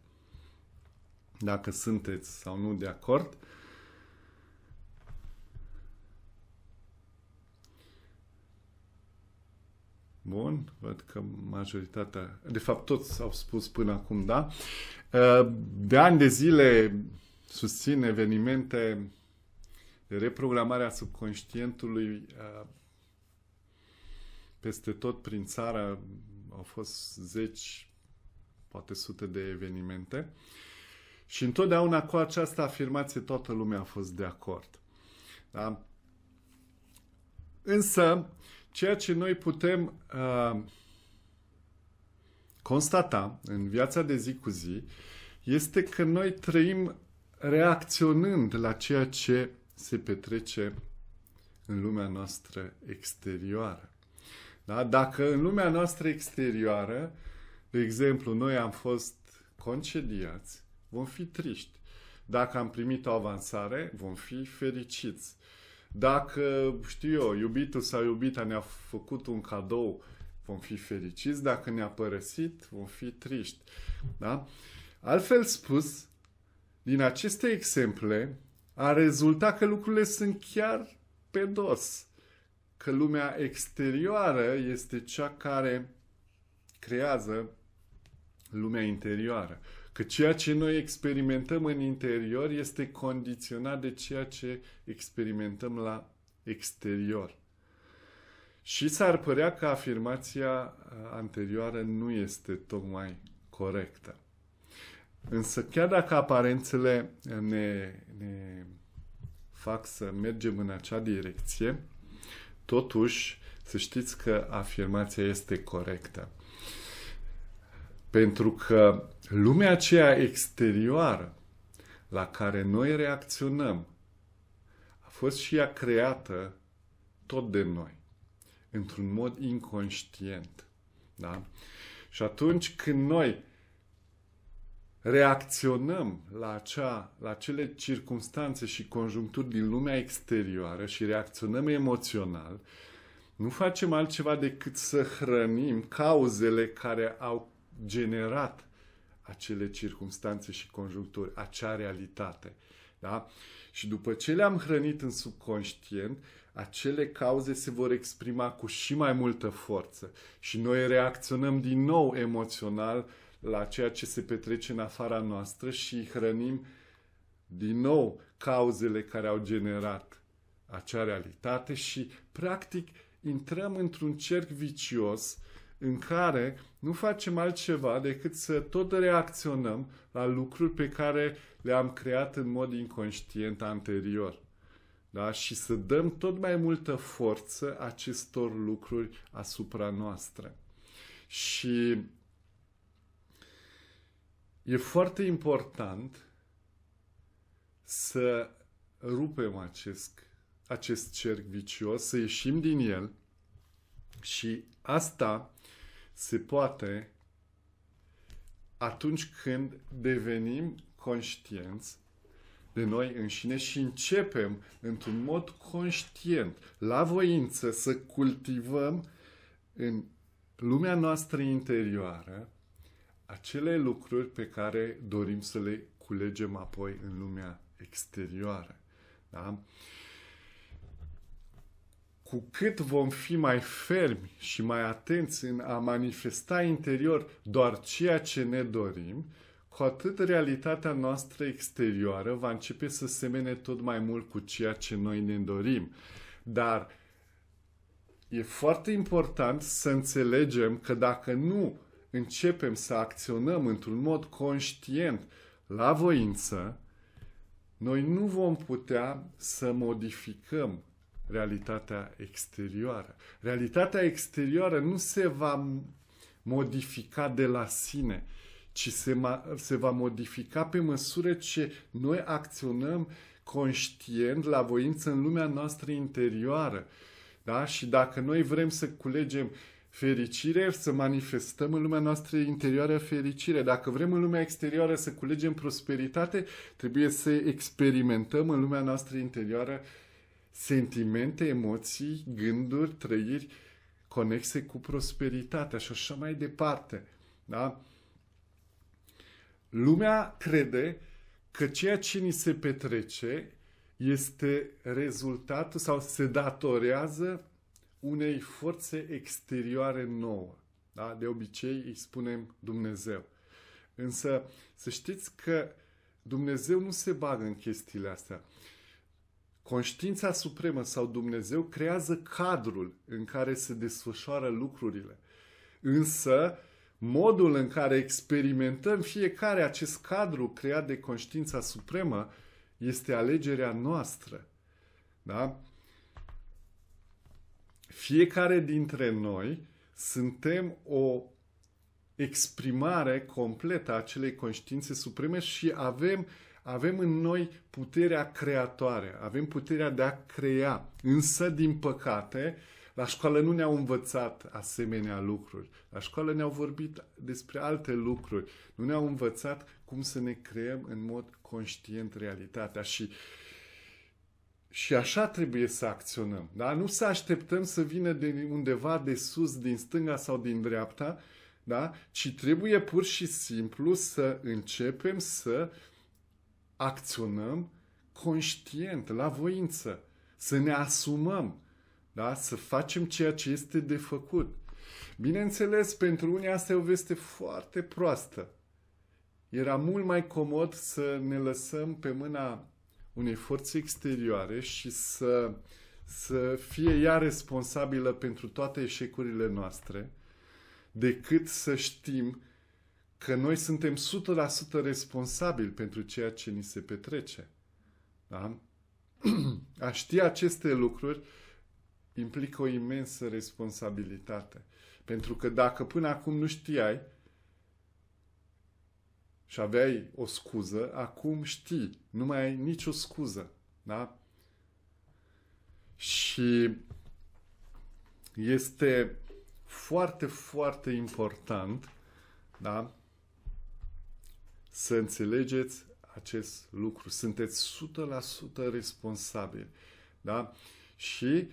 dacă sunteți sau nu de acord. Bun, văd că majoritatea, de fapt toți au spus până acum da. Ă, de ani de zile susțin evenimente reprogramarea subconștientului uh, peste tot prin țară au fost zeci, poate sute de evenimente și întotdeauna cu această afirmație toată lumea a fost de acord. Da? Însă, ceea ce noi putem uh, constata în viața de zi cu zi este că noi trăim reacționând la ceea ce se petrece în lumea noastră exterioară. Da? Dacă în lumea noastră exterioară, de exemplu, noi am fost concediați, vom fi triști. Dacă am primit o avansare, vom fi fericiți. Dacă, știu eu, iubitul sau iubita ne-a făcut un cadou, vom fi fericiți. Dacă ne-a părăsit, vom fi triști. Da? Altfel spus, din aceste exemple, a rezulta că lucrurile sunt chiar pe dos, că lumea exterioară este cea care creează lumea interioară, că ceea ce noi experimentăm în interior este condiționat de ceea ce experimentăm la exterior. Și s-ar părea că afirmația anterioară nu este tocmai corectă. Însă chiar dacă aparențele ne, ne fac să mergem în acea direcție, totuși să știți că afirmația este corectă. Pentru că lumea aceea exterioară la care noi reacționăm a fost și ea creată tot de noi, într-un mod inconștient. Da? Și atunci când noi reacționăm la, acea, la acele circunstanțe și conjuncturi din lumea exterioară și reacționăm emoțional, nu facem altceva decât să hrănim cauzele care au generat acele circunstanțe și conjuncturi, acea realitate. Da? Și după ce le-am hrănit în subconștient, acele cauze se vor exprima cu și mai multă forță și noi reacționăm din nou emoțional uh, la ceea ce se petrece în afara noastră și hrănim din nou cauzele care au generat acea realitate și, practic, intrăm într-un cerc vicios în care nu facem altceva decât să tot reacționăm la lucruri pe care le-am creat în mod inconștient anterior. Da? Și să dăm tot mai multă forță acestor lucruri asupra noastră. Și E foarte important să rupem acest, acest cerc vicios, să ieșim din el și asta se poate atunci când devenim conștienți de noi înșine și începem într-un mod conștient, la voință, să cultivăm în lumea noastră interioară acele lucruri pe care dorim să le culegem apoi în lumea exterioară. Da? Cu cât vom fi mai fermi și mai atenți în a manifesta interior doar ceea ce ne dorim, cu atât realitatea noastră exterioară va începe să semene tot mai mult cu ceea ce noi ne dorim. Dar e foarte important să înțelegem că dacă nu începem să acționăm într-un mod conștient la voință, noi nu vom putea să modificăm realitatea exterioară. Realitatea exterioară nu se va modifica de la sine, ci se, ma- se va modifica pe măsură ce noi acționăm conștient la voință în lumea noastră interioară. Da? Și dacă noi vrem să culegem fericire, să manifestăm în lumea noastră interioară fericire. Dacă vrem în lumea exterioară să culegem prosperitate, trebuie să experimentăm în lumea noastră interioară sentimente, emoții, gânduri, trăiri conexe cu prosperitatea și așa mai departe. Da? Lumea crede că ceea ce ni se petrece este rezultatul sau se datorează unei forțe exterioare nouă. Da? De obicei îi spunem Dumnezeu. Însă să știți că Dumnezeu nu se bagă în chestiile astea. Conștiința supremă sau Dumnezeu creează cadrul în care se desfășoară lucrurile. Însă, modul în care experimentăm fiecare acest cadru creat de conștiința supremă este alegerea noastră. Da? Fiecare dintre noi suntem o exprimare completă a acelei conștiințe supreme și avem, avem în noi puterea creatoare, avem puterea de a crea. Însă, din păcate, la școală nu ne-au învățat asemenea lucruri. La școală ne-au vorbit despre alte lucruri. Nu ne-au învățat cum să ne creăm în mod conștient realitatea. Și uh, și așa trebuie să acționăm. Da? Nu să așteptăm să vină de undeva de sus, din stânga sau din dreapta, da? ci trebuie pur și simplu să începem să acționăm conștient, la voință, să ne asumăm, da? să facem ceea ce este de făcut. Bineînțeles, pentru unii asta e o veste foarte proastă. Era mult mai comod să ne lăsăm pe mâna unei forțe exterioare și să, să fie ea responsabilă pentru toate eșecurile noastre, decât să știm că noi suntem 100% responsabili pentru ceea ce ni se petrece. Da? A ști aceste lucruri implică o imensă responsabilitate. Pentru că dacă până acum nu știai, și aveai o scuză, acum știi, nu mai ai nicio scuză. Da? Și este foarte, foarte important da? să înțelegeți acest lucru. Sunteți 100% responsabili. Da? Și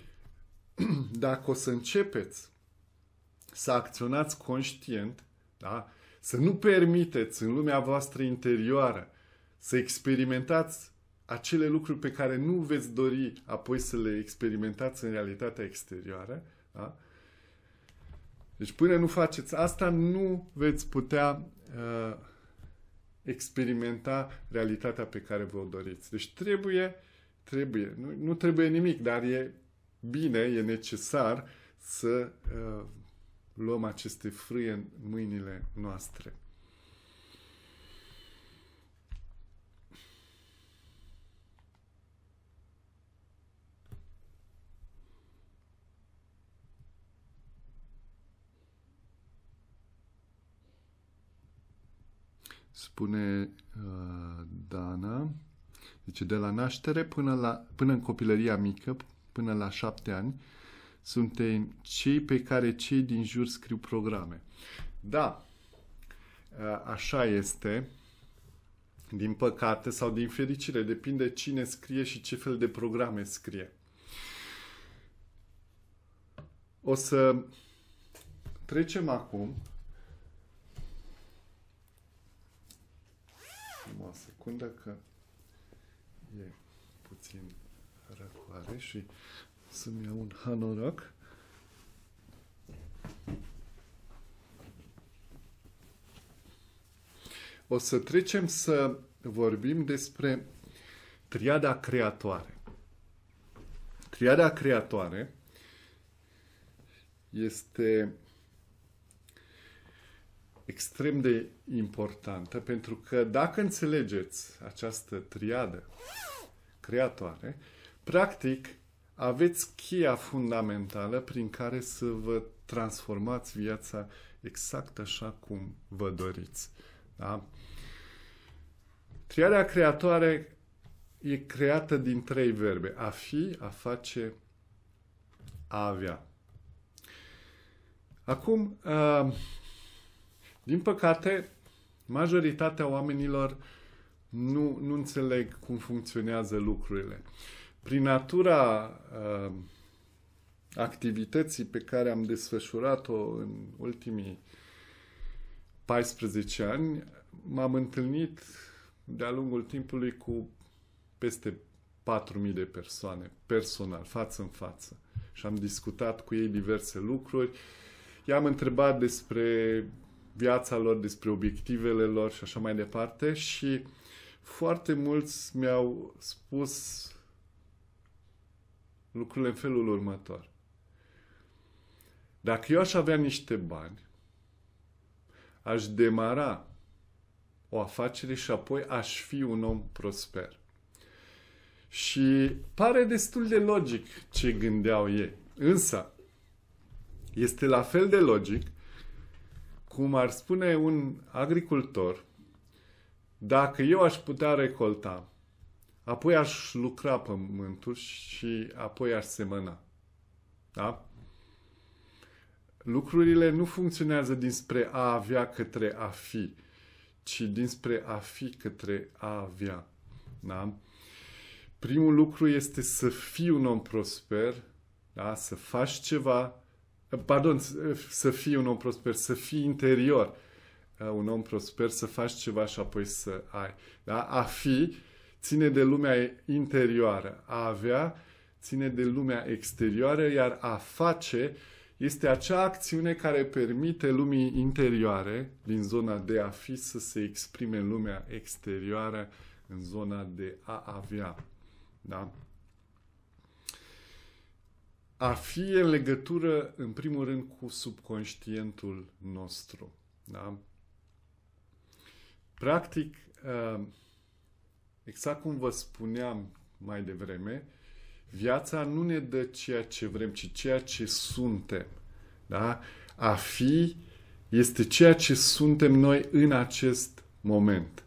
dacă o să începeți să acționați conștient, da? Să nu permiteți în lumea voastră interioară să experimentați acele lucruri pe care nu veți dori apoi să le experimentați în realitatea exterioară. Da? Deci până nu faceți asta, nu veți putea uh, experimenta realitatea pe care vă o doriți. Deci trebuie, trebuie, nu, nu trebuie nimic, dar e bine, e necesar să uh, luăm aceste frâie în mâinile noastre. Spune uh, Dana, deci de la naștere până, la, până în copilăria mică, până la șapte ani, suntem cei pe care cei din jur scriu programe. Da, așa este. Din păcate sau din fericire, depinde cine scrie și ce fel de programe scrie. O să trecem acum o secundă că e puțin răcoare și să-mi iau un hanorac. O să trecem să vorbim despre triada creatoare. Triada creatoare este extrem de importantă pentru că dacă înțelegeți această triadă creatoare, practic aveți cheia fundamentală prin care să vă transformați viața exact așa cum vă doriți. Da? Triarea creatoare e creată din trei verbe. A fi, a face, a avea. Acum, uh, din păcate, majoritatea oamenilor nu, nu înțeleg cum funcționează lucrurile. Uh, prin natura uh, activității pe care am desfășurat-o în ultimii 14 ani, m-am întâlnit de-a lungul timpului cu peste 4.000 de persoane, personal, față în față. Și am discutat cu ei diverse lucruri. I-am întrebat despre viața lor, despre obiectivele lor și așa mai departe. Și foarte mulți mi-au spus lucrurile în felul următor. Dacă eu aș avea niște bani, aș demara o afacere și apoi aș fi un om prosper. Și pare destul de logic ce gândeau ei. Însă, este la fel de logic cum ar spune un agricultor, dacă eu aș putea recolta apoi aș lucra pământul și apoi aș semăna. Da? Lucrurile nu funcționează dinspre a avea către a fi, ci dinspre a fi către a avea. Da? Primul lucru este să fii un om prosper, da? să faci ceva, pardon, să fii un om prosper, să fii interior uh, un om prosper, să faci ceva și apoi să ai. Da? A fi ține de lumea interioară. A avea ține de lumea exterioară, iar a face este acea acțiune care permite lumii interioare, din zona de a fi, să se exprime lumea exterioară în zona de a avea. Da? A fi în legătură, în primul rând, cu subconștientul nostru. Da? Practic, ă, Exact cum vă spuneam mai devreme, viața nu ne dă ceea ce vrem, ci ceea ce suntem. Da? A fi este ceea ce suntem noi în acest moment.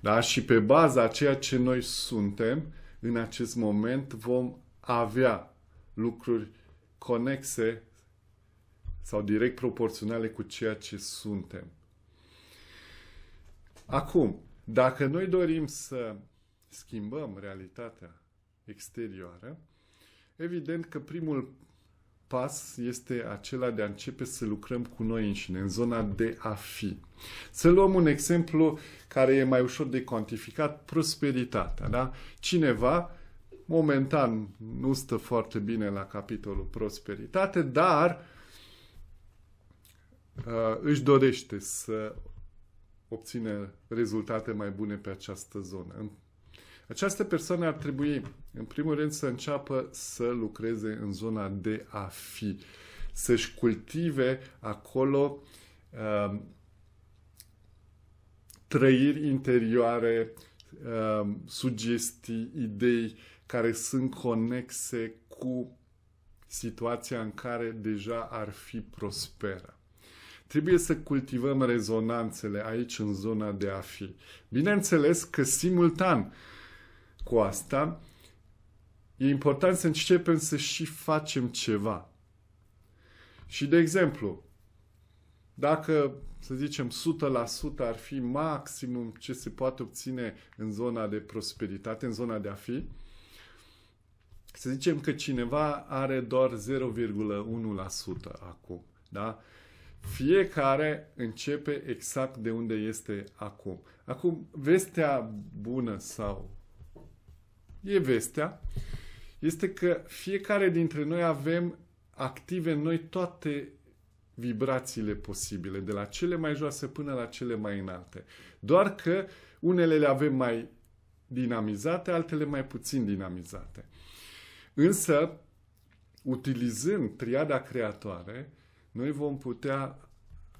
Da? Și pe baza ceea ce noi suntem, în acest moment vom avea lucruri conexe sau direct proporționale cu ceea ce suntem. Acum, dacă noi dorim să schimbăm realitatea exterioară, evident că primul pas este acela de a începe să lucrăm cu noi înșine, în zona de a fi. Să luăm un exemplu care e mai ușor de cuantificat, prosperitatea. Da? Cineva momentan nu stă foarte bine la capitolul prosperitate, dar uh, își dorește să obține rezultate mai bune pe această zonă. Această persoană ar trebui, în primul rând, să înceapă să lucreze în zona de a fi, să-și cultive acolo uh, trăiri interioare, uh, sugestii, idei care sunt conexe cu situația în care deja ar fi prosperă. Trebuie să cultivăm rezonanțele aici în zona de a fi. Bineînțeles că simultan cu asta e important să începem să și facem ceva. Și de exemplu, dacă, să zicem, 100% ar fi maximum ce se poate obține în zona de prosperitate, în zona de a fi, să zicem că cineva are doar 0,1% acum, da? Fiecare începe exact de unde este acum. Acum, vestea bună sau e vestea, este că fiecare dintre noi avem active noi toate vibrațiile posibile, de la cele mai joase până la cele mai înalte. Doar că unele le avem mai dinamizate, altele mai puțin dinamizate. Însă, utilizând triada creatoare, noi vom putea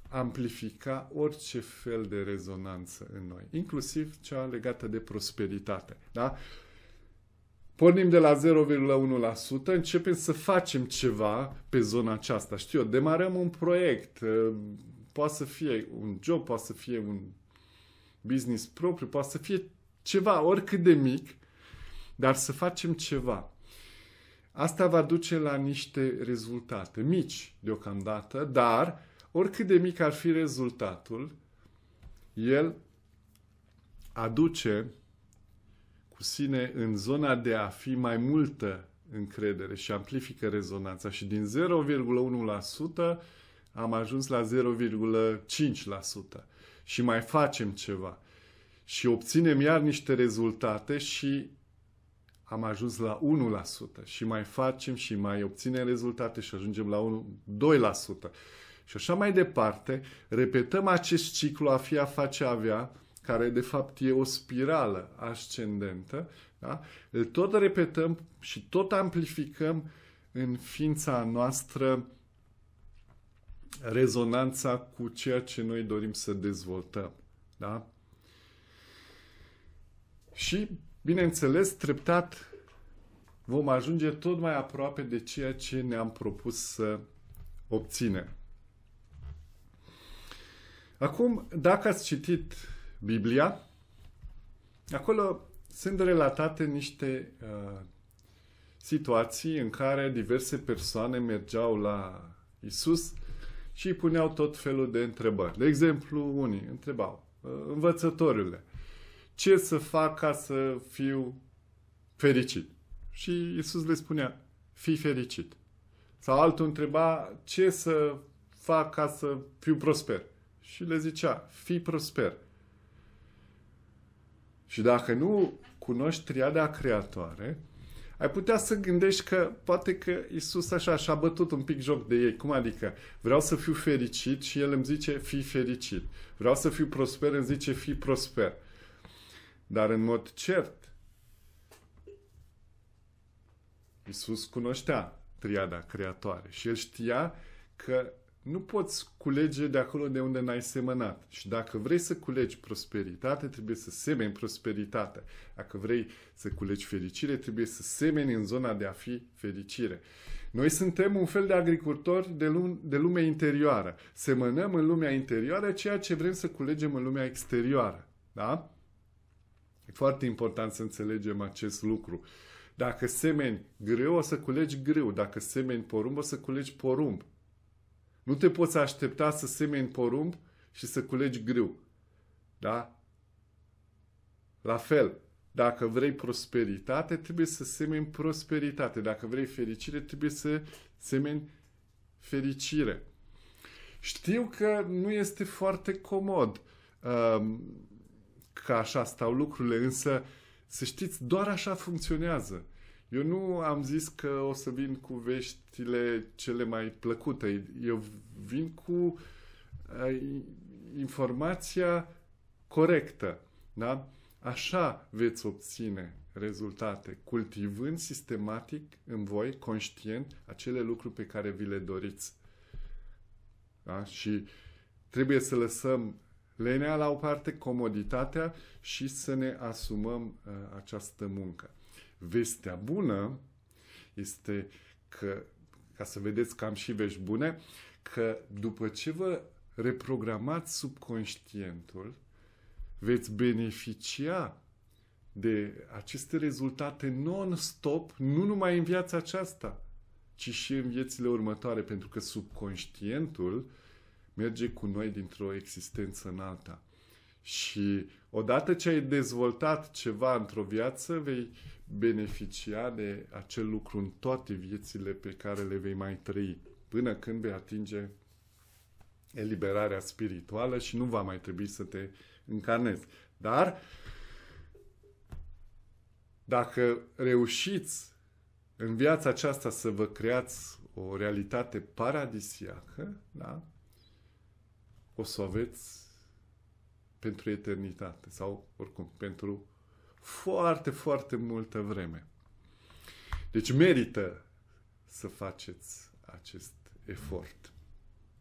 amplifica orice fel de rezonanță în noi, inclusiv cea legată de prosperitate. Da? Pornim de la 0,1%, începem să facem ceva pe zona aceasta. Știu demarăm un proiect, ă, poate să fie un job, poate să fie un business propriu, poate să fie ceva, oricât de mic, dar să facem ceva. Asta va duce la niște rezultate mici deocamdată, dar oricât de mic ar fi rezultatul, el aduce cu sine în zona de a fi mai multă încredere și amplifică rezonanța și din 0,1% am ajuns la 0,5% și mai facem ceva și obținem iar niște rezultate și am ajuns la 1% și mai facem și mai obținem rezultate și ajungem la 1, 2%. Și așa mai departe, repetăm acest ciclu a fi, a face, a avea, care de fapt e o spirală ascendentă, da? îl tot repetăm și tot amplificăm în ființa noastră rezonanța cu ceea ce noi dorim să dezvoltăm. Da? Și Bineînțeles, treptat vom ajunge tot mai aproape de ceea ce ne-am propus să obținem. Acum, dacă ați citit Biblia, acolo sunt relatate niște uh, situații în care diverse persoane mergeau la Isus și îi puneau tot felul de întrebări. De exemplu, unii întrebau, uh, învățătorule, ce să fac ca să fiu fericit? Și Isus le spunea, fii fericit. Sau altul întreba, ce să fac ca să fiu prosper? Și le zicea, fii prosper. Și dacă nu cunoști triada creatoare, ai putea să gândești că poate că Isus așa și-a bătut un pic joc de ei. Cum adică? Vreau să fiu fericit și El îmi zice, fii fericit. Vreau să fiu prosper, îmi zice, fii prosper. Dar în mod cert, Isus cunoștea triada creatoare și el știa că nu poți culege de acolo de unde n-ai semănat. Și dacă vrei să culegi prosperitate, trebuie să semeni prosperitate. Dacă vrei să culegi fericire, trebuie să semeni în zona de a fi fericire. Noi suntem un fel de agricultori de, lum- de lume interioară. Semănăm în lumea interioară ceea ce vrem să culegem în lumea exterioară. Da? E foarte important să înțelegem acest lucru. Dacă semeni greu, o să culegi greu. Dacă semeni porumb, o să culegi porumb. Nu te poți aștepta să semeni porumb și să culegi greu. Da? La fel, dacă vrei prosperitate, trebuie să semeni prosperitate. Dacă vrei fericire, trebuie să semeni fericire. Știu că nu este foarte comod. Um, că așa stau lucrurile, însă să știți, doar așa funcționează. Eu nu am zis că o să vin cu veștile cele mai plăcute. Eu vin cu informația corectă. Da? Așa veți obține rezultate, cultivând sistematic în voi, conștient, acele lucruri pe care vi le doriți. Da? Și trebuie să lăsăm lenea la o parte, comoditatea și să ne asumăm uh, această muncă. Vestea bună este că, ca să vedeți că am și vești bune, că după ce vă reprogramați subconștientul, veți beneficia de aceste rezultate non-stop, nu numai în viața aceasta, ci și în viețile următoare, pentru că subconștientul merge cu noi dintr-o existență în alta. Și odată ce ai dezvoltat ceva într-o viață, vei beneficia de acel lucru în toate viețile pe care le vei mai trăi, până când vei atinge eliberarea spirituală și nu va mai trebui să te încarnezi. Dar dacă reușiți în viața aceasta să vă creați o realitate paradisiacă, da? o să o aveți pentru eternitate sau oricum pentru foarte, foarte multă vreme. Deci merită să faceți acest efort.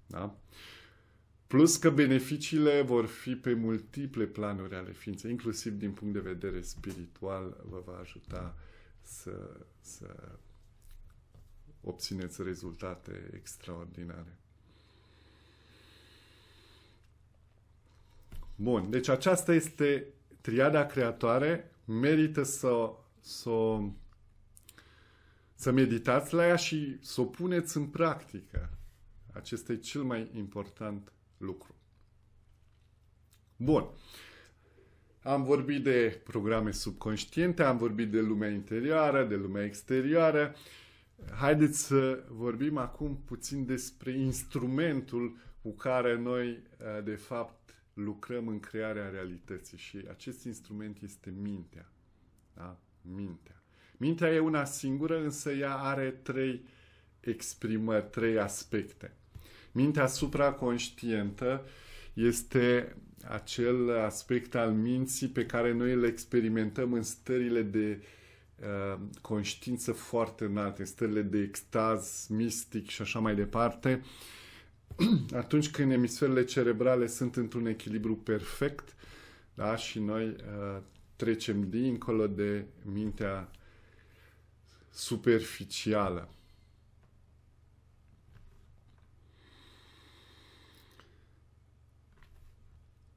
Da? Plus că beneficiile vor fi pe multiple planuri ale ființei, inclusiv din punct de vedere spiritual, vă va ajuta să, să obțineți rezultate extraordinare. Bun, deci aceasta este triada creatoare, merită să, să, să meditați la ea și să o puneți în practică. Acesta e cel mai important lucru. Bun. Am vorbit de programe subconștiente, am vorbit de lumea interioară, de lumea exterioară. Haideți să vorbim acum puțin despre instrumentul cu care noi, de fapt, lucrăm în crearea realității și acest instrument este mintea. Da? Mintea. Mintea e una singură, însă ea are trei exprimări, trei aspecte. Mintea supraconștientă este acel aspect al minții pe care noi îl experimentăm în stările de uh, conștiință foarte înalte, în stările de extaz mistic și așa mai departe. Uh, atunci când emisferele cerebrale sunt într-un echilibru perfect da? și noi uh, trecem dincolo de mintea superficială.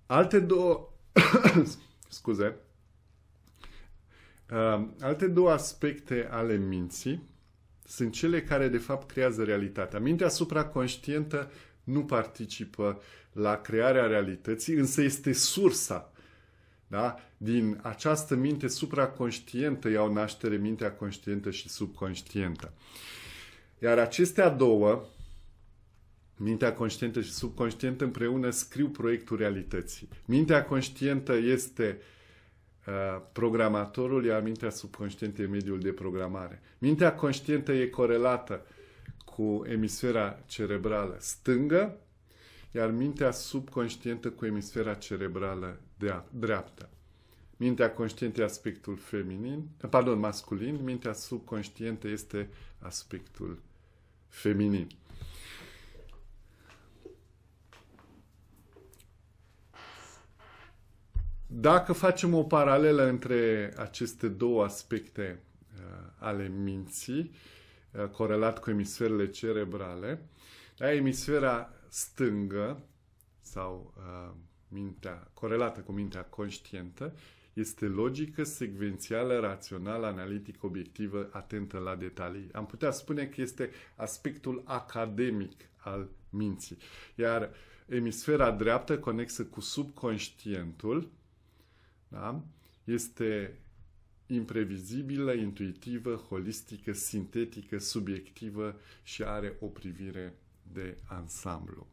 Alte două, scuze, uh, alte două aspecte ale minții sunt cele care de fapt creează realitatea. Mintea supraconștientă nu participă la crearea realității, însă este sursa. Da? Din această minte supraconștientă iau naștere mintea conștientă și subconștientă. Iar acestea două, mintea conștientă și subconștientă, împreună scriu proiectul realității. Mintea conștientă este uh, programatorul, iar mintea subconștientă e mediul de programare. Mintea conștientă e corelată uh, cu emisfera cerebrală stângă, iar mintea subconștientă cu emisfera cerebrală dreaptă. Mintea conștientă e aspectul feminin, pardon, masculin, mintea subconștientă este aspectul feminin. Dacă facem o paralelă între aceste două aspecte uh, ale minții, uh, Uh, corelat cu emisferele cerebrale. Aia emisfera stângă sau uh, mintea, corelată cu mintea conștientă, este logică, secvențială, rațională, analitică, obiectivă, atentă la detalii. Am putea spune că este aspectul academic al minții. Iar emisfera dreaptă, conexă cu subconștientul, da? este imprevizibilă, intuitivă, holistică, sintetică, subiectivă și are o privire de ansamblu.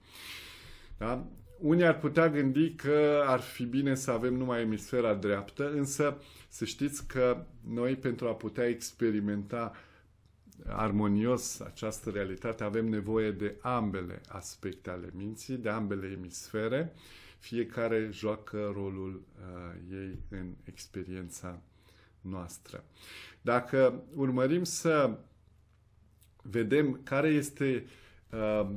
Da? Unii ar putea gândi că ar fi bine să avem numai emisfera dreaptă, însă să știți că noi pentru a putea experimenta armonios această realitate avem nevoie de ambele aspecte ale minții, de ambele emisfere. Fiecare joacă rolul uh, ei în experiența noastră. Dacă urmărim să vedem care este uh,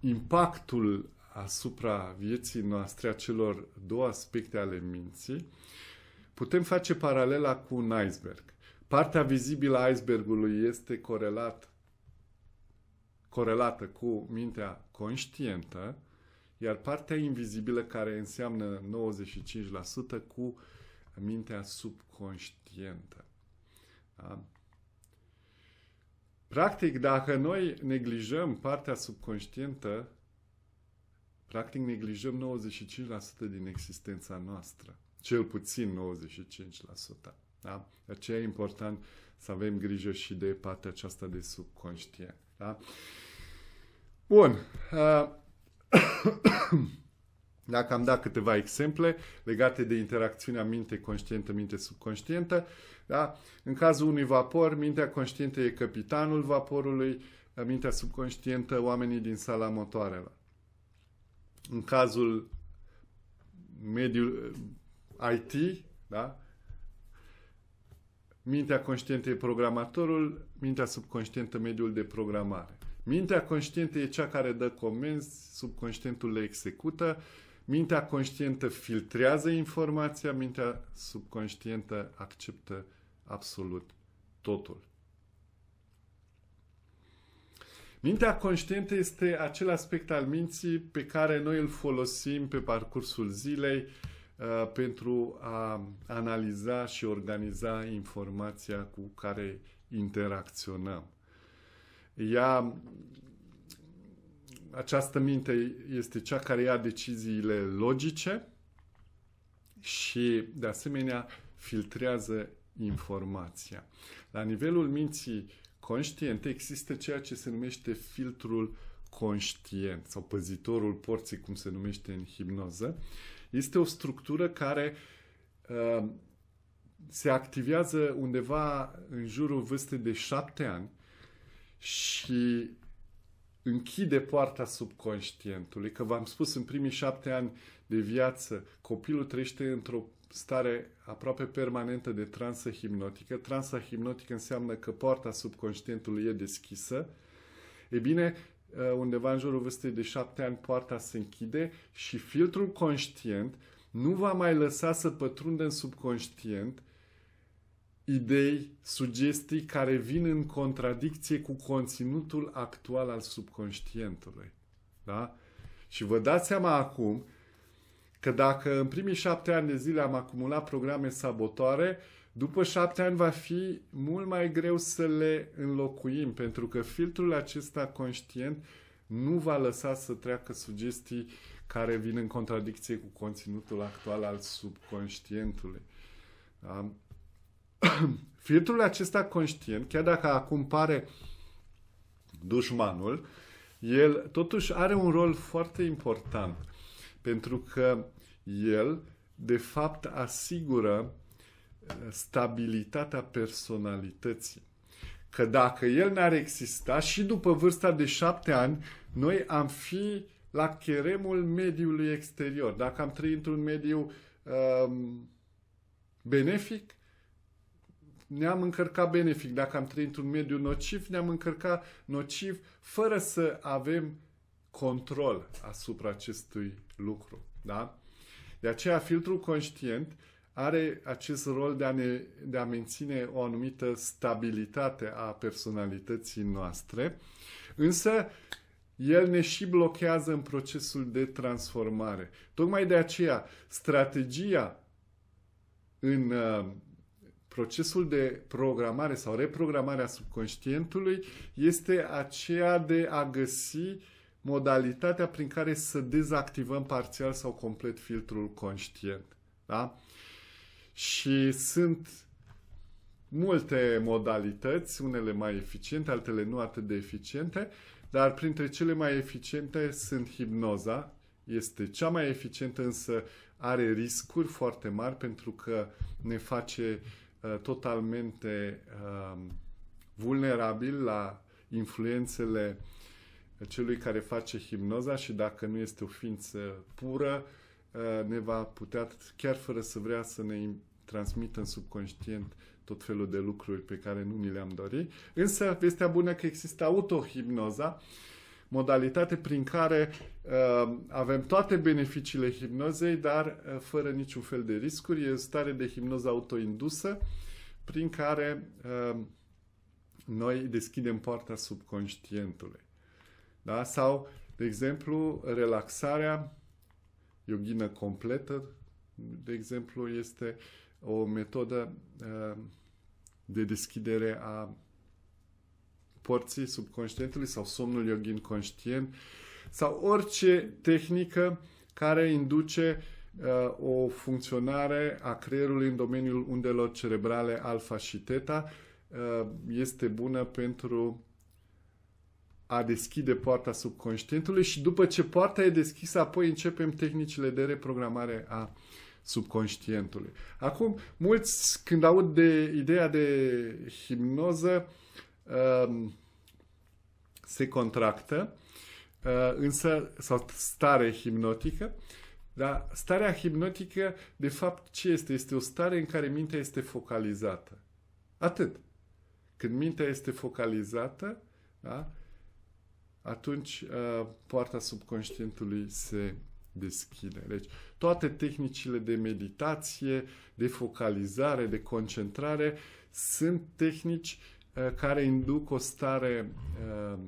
impactul asupra vieții noastre a celor două aspecte ale minții, putem face paralela cu un iceberg. Partea vizibilă a icebergului este corelat, corelată cu mintea conștientă, iar partea invizibilă care înseamnă 95% cu mintea subconștientă. Da? Practic, dacă noi neglijăm partea subconștientă, practic neglijăm 95% din existența noastră. Cel puțin 95%. Da? De aceea e important să avem grijă și de partea aceasta de subconștient. Da? Bun. Uh, Dacă am dat câteva exemple legate de interacțiunea minte-conștientă, minte-subconștientă, da? în cazul unui vapor, mintea conștientă e capitanul vaporului, mintea subconștientă oamenii din sala motoarelor. În cazul mediul eh, IT, da? mintea conștientă e programatorul, mintea subconștientă mediul de programare. Mintea conștientă e cea care dă comenzi, subconștientul le execută, mintea conștientă filtrează informația, mintea subconștientă acceptă absolut totul. Mintea conștientă este acel aspect al minții pe care noi îl folosim pe parcursul zilei uh, pentru a analiza și organiza informația cu care interacționăm ea, această minte este cea care ia deciziile logice și, de asemenea, filtrează informația. La nivelul minții conștiente există ceea ce se numește filtrul conștient sau păzitorul porții, cum se numește în hipnoză. Este o structură care uh, se activează undeva în jurul vârstei de șapte ani și închide poarta subconștientului, că v-am spus în primii șapte ani de viață, copilul trăiește într-o stare aproape permanentă de transă hipnotică. Transă hipnotică înseamnă că poarta subconștientului e deschisă. E bine, uh, undeva în jurul vârstei de șapte ani poarta se închide și filtrul conștient nu va mai lăsa să pătrundă în subconștient idei, sugestii care vin în contradicție cu conținutul actual al subconștientului. Da? Și vă dați seama acum că dacă în primii șapte ani de zile am acumulat programe sabotoare, după șapte ani va fi mult mai greu să le înlocuim, pentru că filtrul acesta conștient nu va lăsa să treacă sugestii care vin în contradicție cu conținutul actual al subconștientului. Da? filtrul acesta conștient, chiar dacă acum pare dușmanul, el totuși are un rol foarte important, pentru că el, de fapt, asigură uh, stabilitatea personalității. Că dacă el n-ar exista și după vârsta de șapte ani, noi am fi la cheremul mediului exterior. Dacă am trăit într-un mediu um, benefic, ne-am încărcat benefic. Dacă am trăit un mediu nociv, ne-am încărcat nociv fără să avem control asupra acestui lucru. Da? De aceea, filtrul conștient are acest rol de a, ne, de a menține o anumită stabilitate a personalității noastre, însă el ne și blochează în procesul de transformare. Tocmai de aceea, strategia în uh, procesul de programare sau reprogramare a subconștientului este aceea de a găsi modalitatea prin care să dezactivăm parțial sau complet filtrul conștient. Da? Și sunt multe modalități, unele mai eficiente, altele nu atât de eficiente, dar printre cele mai eficiente sunt hipnoza, este cea mai eficientă, însă are riscuri foarte mari pentru că ne face uh, Uh, totalmente um, vulnerabil la influențele celui care face hipnoza și dacă nu este o ființă pură, uh, ne va putea, chiar fără să vrea, să ne transmită în subconștient tot felul de lucruri pe care nu ni le-am dorit. Însă, vestea bună că există autohipnoza, modalitate prin care uh, avem toate beneficiile hipnozei, dar uh, fără niciun fel de riscuri. E o stare de hipnoză autoindusă prin care uh, noi deschidem poarta subconștientului. Da? Sau, de exemplu, relaxarea yoghină completă, de exemplu, este o metodă uh, de deschidere a porții subconștientului sau somnul yogin conștient sau orice tehnică care induce uh, o funcționare a creierului în domeniul undelor cerebrale alfa și teta uh, este bună pentru a deschide poarta subconștientului și după ce poarta e deschisă, apoi începem tehnicile de reprogramare a subconștientului. Acum, mulți când aud de ideea de hipnoză, Ehm, se contractă, eh, însă, sau stare hipnotică, dar starea hipnotică, de fapt, ce este? Este o stare în care mintea este focalizată. Atât. Când mintea este focalizată, da? atunci uh, poarta subconștientului se deschide. Deci, toate tehnicile de meditație, de focalizare, de concentrare sunt tehnici uh, Eh, care induc o stare uh,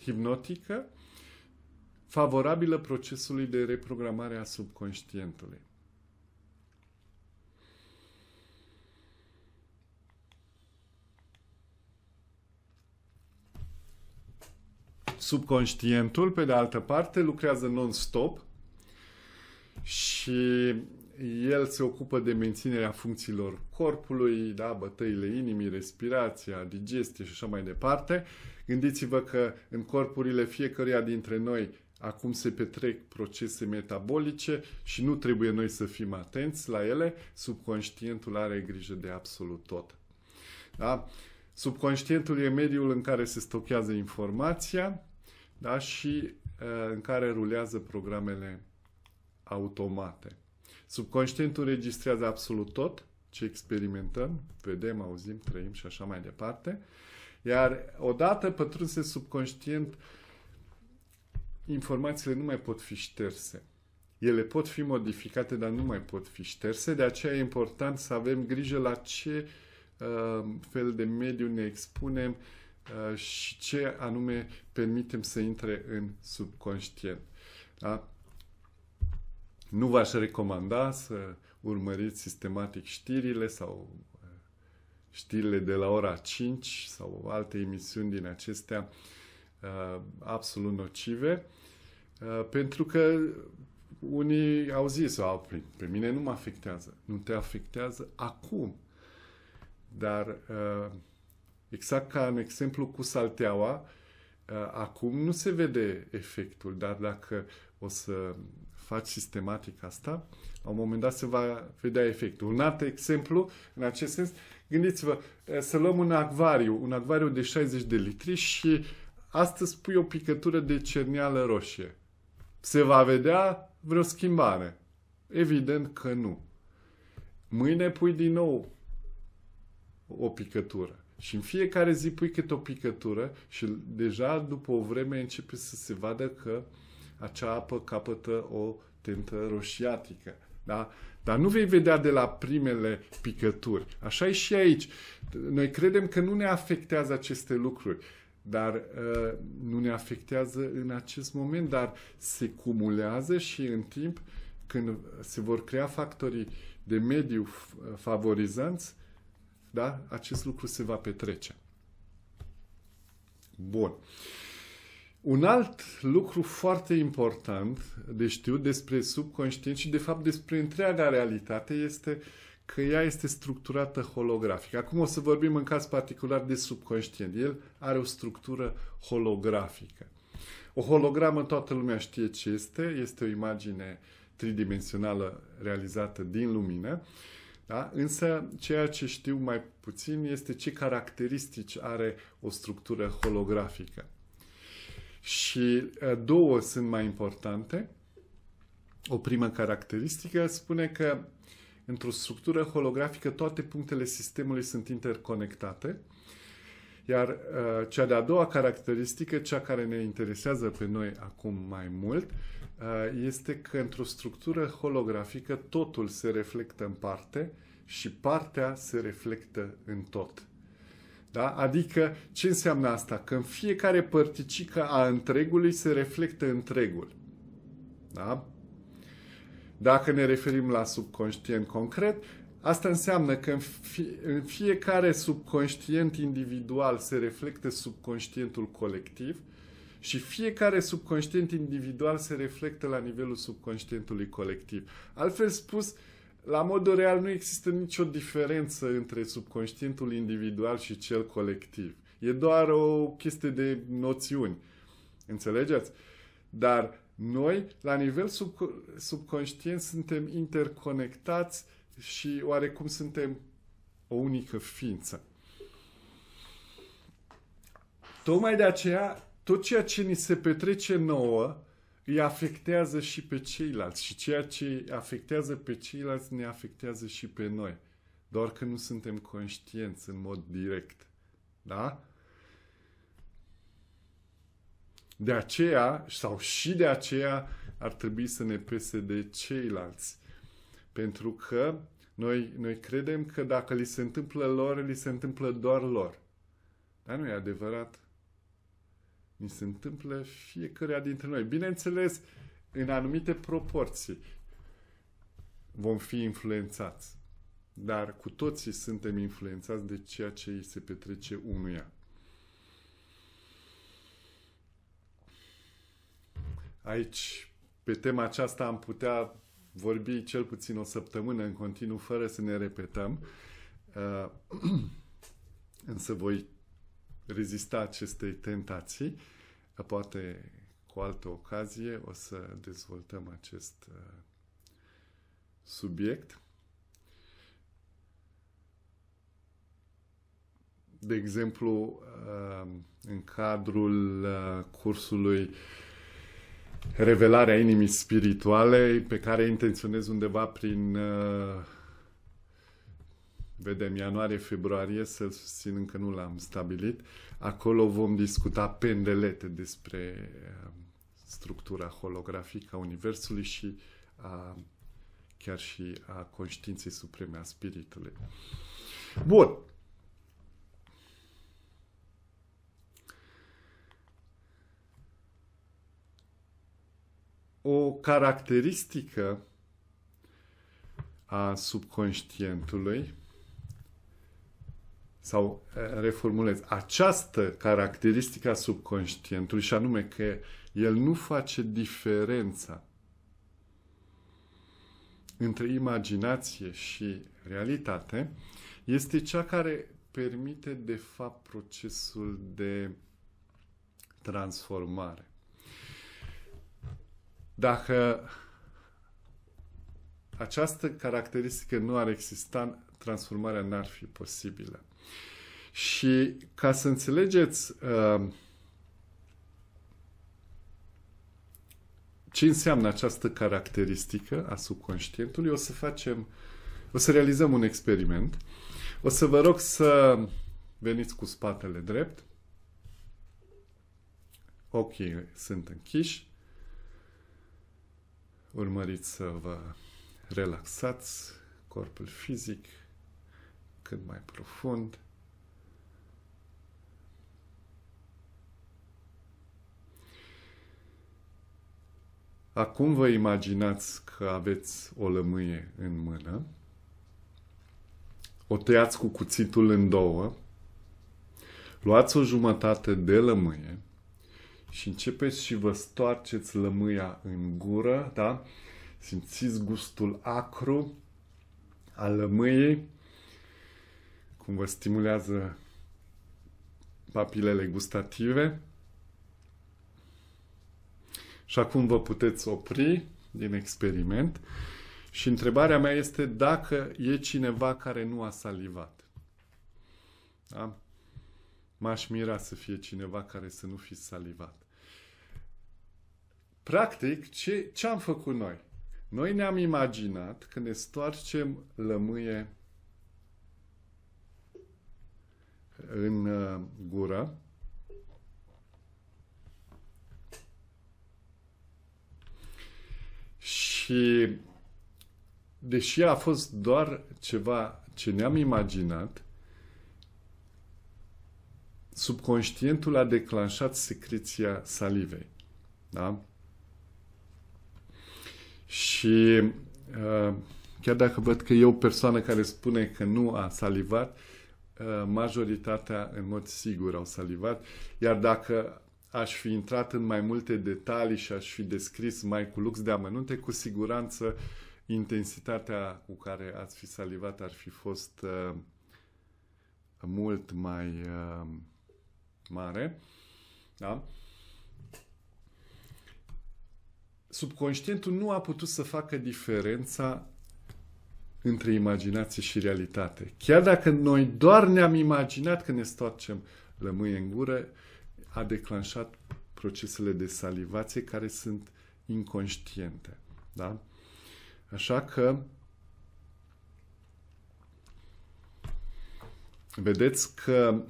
hipnotică favorabilă procesului de reprogramare a subconștientului. Subconștientul, pe de altă parte, lucrează non-stop și el se ocupă de menținerea funcțiilor corpului, da, bătăile inimii, respirația, digestie și așa mai departe. Gândiți-vă că în corpurile fiecăruia dintre noi acum se petrec procese metabolice și nu trebuie noi să fim atenți la ele, subconștientul are grijă de absolut tot. Da? Subconștientul e mediul în care se stochează informația da? și uh, în care rulează programele automate. Subconștientul registrează absolut tot ce experimentăm, vedem, auzim, trăim și așa mai departe. Iar odată pătrunse subconștient, informațiile nu mai pot fi șterse. Ele pot fi modificate, dar nu mai pot fi șterse. De aceea e important să avem grijă la ce uh, fel de mediu ne expunem uh, și ce anume permitem să intre în subconștient. Da? Nu v-aș recomanda să urmăriți sistematic știrile sau uh, știrile de la ora 5 sau alte emisiuni din acestea uh, absolut nocive, uh, pentru că unii au zis, au prin, pe mine nu mă afectează. Nu te afectează acum. Dar exact ca în exemplu cu salteaua, acum nu se vede efectul, dar dacă o să faci sistematic asta, la un moment dat se va vedea efectul. Un alt exemplu, în acest sens, gândiți-vă, să luăm un acvariu, un acvariu de 60 de litri și astăzi pui o picătură de cerneală roșie. Se va vedea vreo schimbare? Evident că nu. Mâine pui din nou o picătură. Și în fiecare zi pui câte o picătură și deja după o vreme începe să se vadă că uh, acea apă capătă o tentă roșiatică. Da? Dar nu vei vedea de la primele picături. Așa e și aici. Noi credem că nu ne afectează aceste lucruri, dar uh, nu ne afectează în acest moment, dar se cumulează și în timp, când se vor crea factorii de mediu favorizanți, da? acest lucru se va petrece. Bun. Un alt lucru foarte important de știut despre subconștient și, de fapt, despre întreaga realitate este că ea este structurată holografic. Acum o să vorbim în caz particular de subconștient. El are o structură holografică. O hologramă toată lumea știe ce este. Este o imagine tridimensională realizată din lumină. Da? Însă, ceea ce știu mai puțin este ce caracteristici are o structură holografică. Și uh, două sunt mai importante. O primă caracteristică spune că într-o structură holografică toate punctele sistemului sunt interconectate. Iar uh, cea de-a doua caracteristică, cea care ne interesează pe noi acum mai mult, uh, este că într-o structură holografică totul se reflectă în parte și partea se reflectă în tot. Da? Adică, ce înseamnă asta? Că în fiecare părticică a întregului se reflectă întregul. Da? Dacă ne referim la subconștient concret, asta înseamnă că în, în fiecare subconștient individual se reflectă subconștientul colectiv și fiecare subconștient individual se reflectă la nivelul subconștientului colectiv. Altfel spus, uh, la modul real nu există nicio diferență între subconștientul individual și cel colectiv. E doar o chestie de noțiuni. Înțelegeți? Dar noi, la nivel sub, subconștient, suntem interconectați și oarecum suntem o unică ființă. Tocmai de aceea, tot ceea ce ni se petrece nouă îi afectează și pe ceilalți și ceea ce afectează pe ceilalți ne afectează și pe noi, doar că nu suntem conștienți în mod direct. Da? De aceea, sau și de aceea, ar trebui să ne pese de ceilalți. Pentru că noi, noi credem că dacă li se întâmplă lor, li se întâmplă doar lor. Dar nu e adevărat ni se întâmplă fiecăruia dintre noi. Bineînțeles, în anumite proporții vom fi influențați, dar cu toții suntem influențați de ceea ce îi se petrece unuia. Aici, pe tema aceasta, am putea vorbi cel puțin o săptămână în continuu, fără să ne repetăm. Uh, însă voi rezista acestei tentații. Poate cu altă ocazie o să dezvoltăm acest uh, subiect. De exemplu, uh, în cadrul uh, cursului Revelarea inimii spirituale, pe care intenționez undeva prin vedem, ianuarie-februarie, să susțin încă nu l-am stabilit, acolo vom discuta pendelete despre uh, structura holografică a Universului și a, chiar și a conștiinței supreme a spiritului. Bun. O caracteristică a subconștientului sau uh, reformulez, această caracteristică a subconștientului, și anume că el nu face diferența între imaginație și realitate, este cea care permite, de fapt, procesul de transformare. Dacă această caracteristică nu ar exista, transformarea n-ar fi posibilă. Și ca să înțelegeți uh, ce înseamnă această caracteristică a subconștientului, o să facem, o să realizăm un experiment. O să vă rog să veniți cu spatele drept. Ochii sunt închiși. Urmăriți să vă relaxați corpul fizic cât mai profund. Acum vă imaginați că aveți o lămâie în mână, o tăiați cu cuțitul în două, luați o jumătate de lămâie și începeți și vă stoarceți lămâia în gură, da? Simțiți gustul acru al lămâiei, cum vă stimulează papilele gustative și acum vă puteți opri din experiment. Și întrebarea mea este dacă e cineva care nu a salivat. Da? M-aș mira să fie cineva care să nu fi salivat. Practic, ce, ce am făcut noi? Noi ne-am imaginat că ne stoarcem lămâie în uh, gură Și deși a fost doar ceva ce ne-am imaginat, subconștientul a declanșat secreția salivei. Da? Și uh, chiar dacă văd că e o persoană care spune că nu a salivat, uh, majoritatea în mod sigur au salivat, iar dacă aș fi intrat în mai multe detalii și aș fi descris mai cu lux de amănunte, cu siguranță intensitatea cu care ați fi salivat ar fi fost uh, mult mai uh, mare. Da? Subconștientul nu a putut să facă diferența între imaginație și realitate. Chiar dacă noi doar ne-am imaginat că ne stoarcem lămâie în gură, uh, a declanșat procesele de salivație care sunt inconștiente. Da? Așa că vedeți că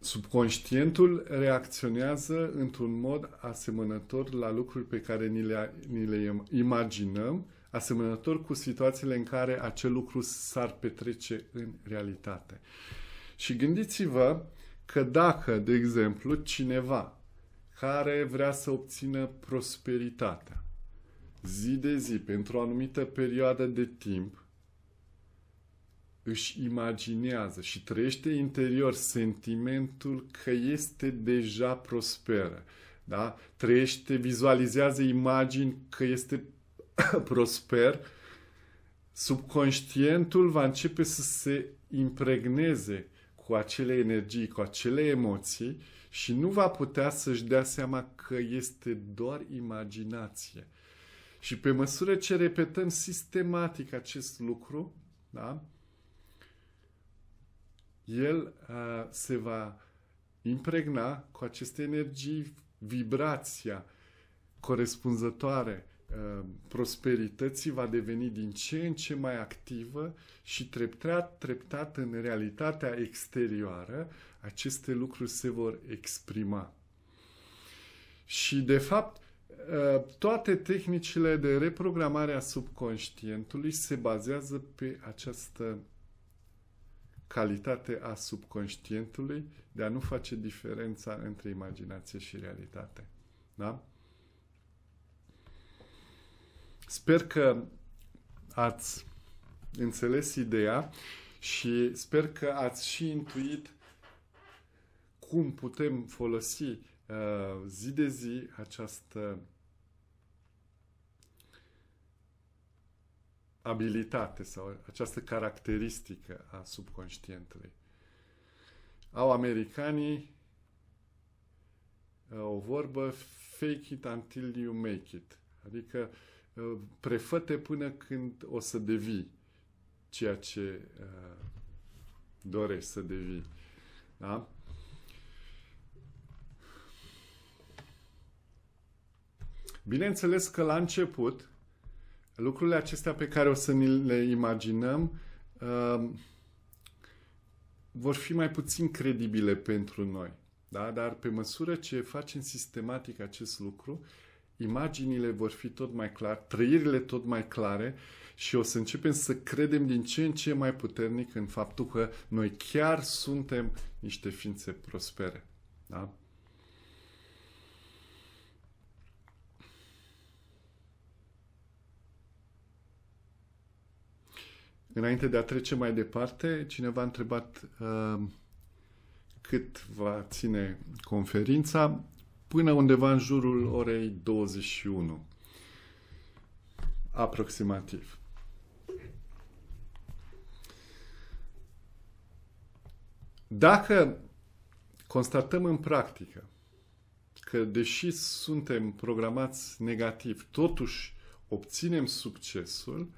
subconștientul reacționează într-un mod asemănător la lucruri pe care ni le, ni le imaginăm, asemănător cu situațiile în care acel lucru s-ar petrece în realitate. Și gândiți-vă că dacă, de exemplu, cineva care vrea să obțină prosperitatea zi de zi, pentru o anumită perioadă de timp, își imaginează și trăiește interior sentimentul că este deja prosperă. Da? Trăiește, vizualizează imagini că este prosper, subconștientul va începe să se impregneze cu acele energii, cu acele emoții și nu va putea să-și dea seama că este doar imaginație. Și pe măsură ce repetăm sistematic acest lucru, da, el uh, se va impregna cu aceste energii vibrația corespunzătoare Uh, prosperității va deveni din ce în ce mai activă și treptat, treptat în realitatea exterioară, aceste lucruri se vor exprima. Și, de fapt, uh, toate tehnicile de reprogramare a subconștientului se bazează pe această calitate a subconștientului de a nu face diferența între imaginație și realitate. Da? Sper că ați înțeles ideea și sper că ați și intuit cum putem folosi uh, zi de zi această abilitate sau această caracteristică a subconștientului. Au americanii uh, o vorbă fake it until you make it, adică uh, Uh, prefăte până când o să devii ceea ce uh, dorești să devii. Da? Bineînțeles că la început, lucrurile acestea pe care o să ni le imaginăm uh, vor fi mai puțin credibile pentru noi. Da? Dar pe măsură ce facem sistematic acest lucru, imaginile vor fi tot mai clare, trăirile tot mai clare și o să începem să credem din ce în ce mai puternic în faptul că noi chiar suntem niște ființe prospere. Da? Înainte de a trece mai departe, cineva a întrebat uh, cât va ține conferința până undeva în jurul orei 21, aproximativ. Dacă constatăm în practică că deși suntem programați negativ, totuși obținem succesul,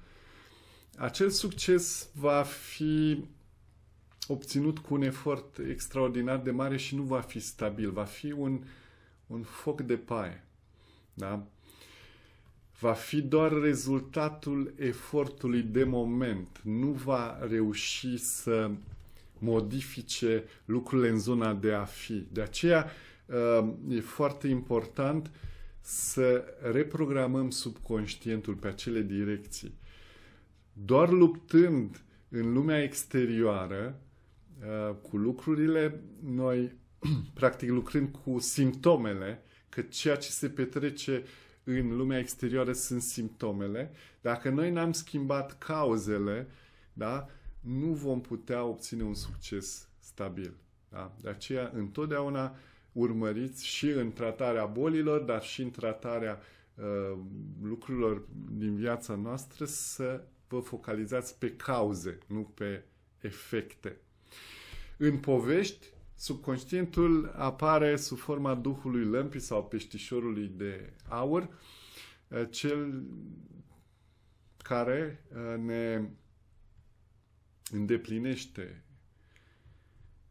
acel succes va fi obținut cu un efort extraordinar de mare și nu va fi stabil, va fi un uh, un foc de paie. Da? Va fi doar rezultatul efortului de moment. Nu va reuși să modifice lucrurile în zona de a fi. De aceea uh, e foarte important să reprogramăm subconștientul pe acele direcții. Doar luptând în lumea exterioară uh, cu lucrurile, noi practic lucrând cu simptomele, că ceea ce se petrece în lumea exterioară sunt simptomele, dacă noi n-am schimbat cauzele, da, nu vom putea obține un succes stabil. Da? De aceea, întotdeauna urmăriți și în tratarea bolilor, dar și în tratarea uh, lucrurilor din viața noastră să vă focalizați pe cauze, nu pe efecte. În povești, Subconștientul apare sub forma duhului lămpii sau peștișorului de aur, eh, cel care eh, ne îndeplinește,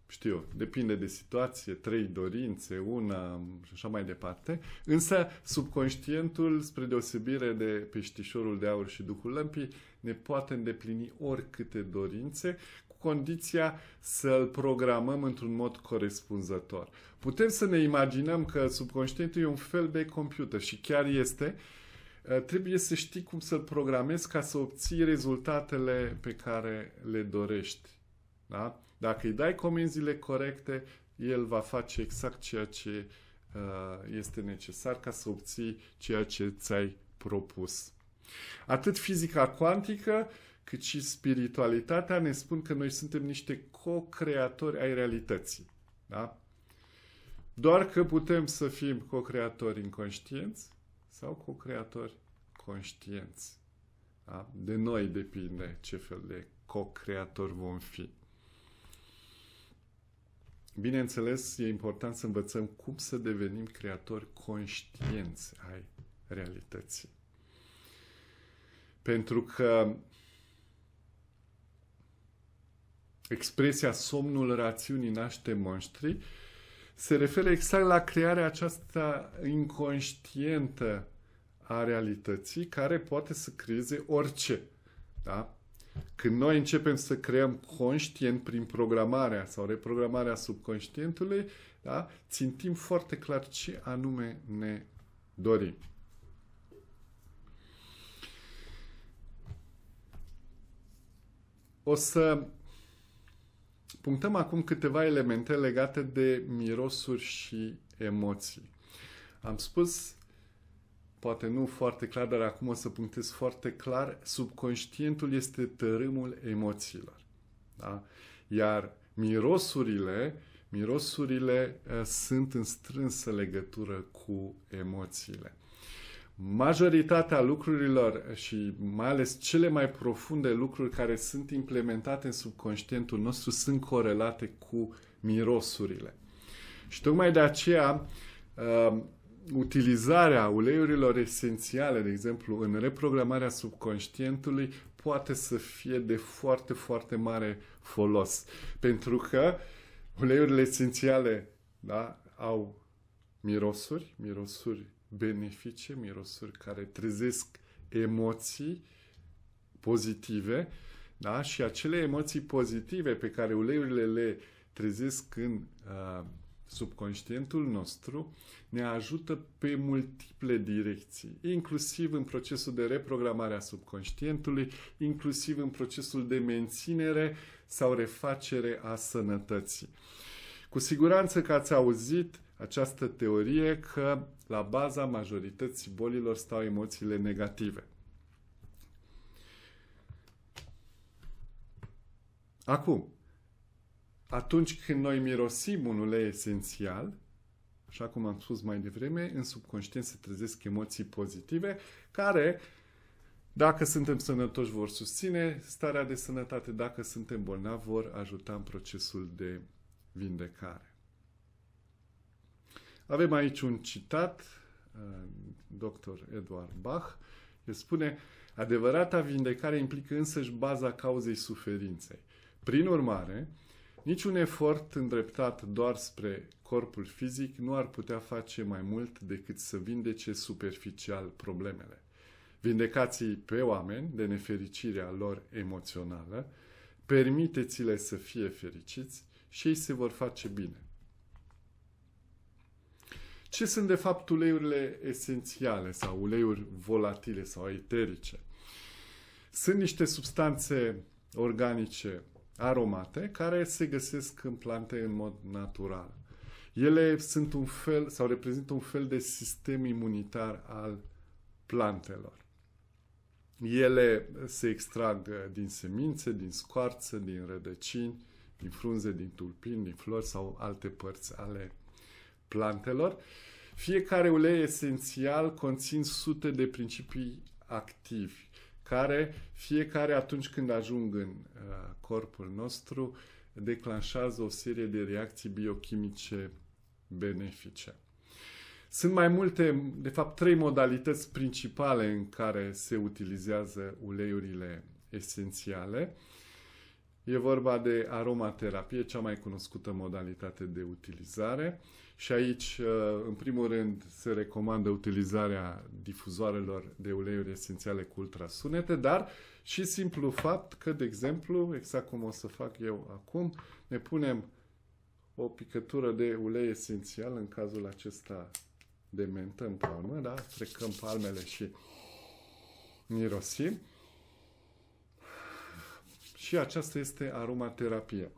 știu eu, depinde de situație, trei dorințe, una și așa mai departe, însă subconștientul, spre deosebire de peștișorul de aur și duhul lămpii, ne poate îndeplini oricâte dorințe condiția să-l programăm într-un mod corespunzător. Putem să ne imaginăm că subconștientul e un fel de computer și chiar este, uh, trebuie să știi cum să-l programezi ca să obții rezultatele pe care le dorești. Da? Dacă îi dai comenzile corecte, el va face exact ceea ce uh, este necesar ca să obții ceea ce ți-ai propus. Atât fizica cuantică, cât și spiritualitatea ne spun că noi suntem niște co-creatori ai realității. Da? Doar că putem să fim co-creatori inconștienți sau co-creatori conștienți. Da? De noi depinde ce fel de co-creatori vom fi. Bineînțeles, e important să învățăm cum să devenim creatori conștienți ai realității. Pentru că expresia somnul rațiunii naște monștri, se referă exact la crearea aceasta inconștientă a realității care poate să creeze orice. Da? Când noi începem să creăm conștient prin programarea sau reprogramarea subconștientului, da? țintim foarte clar ce anume ne dorim. O să Punctăm acum câteva elemente legate de mirosuri și emoții. Am spus, poate nu foarte clar, dar acum o să punctez foarte clar, subconștientul este tărâmul emoțiilor. Da? Iar mirosurile, mirosurile eh, sunt în strânsă legătură cu emoțiile majoritatea lucrurilor și mai ales cele mai profunde lucruri care sunt implementate în subconștientul nostru sunt corelate cu mirosurile. Și tocmai de aceea uh, utilizarea uleiurilor esențiale, de exemplu, în reprogramarea subconștientului poate să fie de foarte, foarte mare folos. Pentru că uleiurile esențiale da, au mirosuri, mirosuri benefice, mirosuri care trezesc emoții pozitive, da? Și acele emoții pozitive pe care uleiurile le trezesc în uh, subconștientul nostru ne ajută pe multiple direcții, inclusiv în procesul de reprogramare a subconștientului, inclusiv în procesul de menținere sau refacere a sănătății. Cu siguranță că ați auzit această teorie că la baza majorității bolilor stau emoțiile negative. Acum, atunci când noi mirosim un ulei esențial, așa cum am spus mai devreme, în subconștient se trezesc emoții pozitive care, dacă suntem sănătoși, vor susține starea de sănătate, dacă suntem bolnavi, vor ajuta în procesul de vindecare. Avem aici un citat, uh, dr. Eduard Bach, el spune, adevărata vindecare implică însăși baza cauzei suferinței. Prin urmare, niciun efort îndreptat doar spre corpul fizic nu ar putea face mai mult decât să vindece superficial problemele. Vindecații pe oameni de nefericirea lor emoțională, permiteți-le să fie fericiți și ei se vor face bine. Ce sunt de fapt uleiurile esențiale sau uleiuri volatile sau eterice? Sunt niște substanțe organice aromate care se găsesc în plante în mod natural. Ele sunt un fel sau reprezintă un fel de sistem imunitar al plantelor. Ele se extrag uh, din semințe, din scoarță, din rădăcini, din frunze, din tulpini, din flori sau alte părți ale plantelor. Fiecare ulei esențial conțin sute de principii activi, care fiecare atunci când ajung în uh, corpul nostru declanșează o serie de reacții biochimice benefice. Sunt mai multe, de fapt, trei modalități principale în care se utilizează uleiurile esențiale. E vorba de aromaterapie, cea mai cunoscută modalitate de utilizare. Uh, și aici, uh, în primul rând, se recomandă utilizarea difuzoarelor de uleiuri esențiale cu ultrasunete, dar și simplu fapt că, de exemplu, exact cum o să fac eu acum, ne punem o picătură de ulei esențial, în cazul acesta de mentă în palmă, da? trecăm palmele și mirosim. Și aceasta este aromaterapia.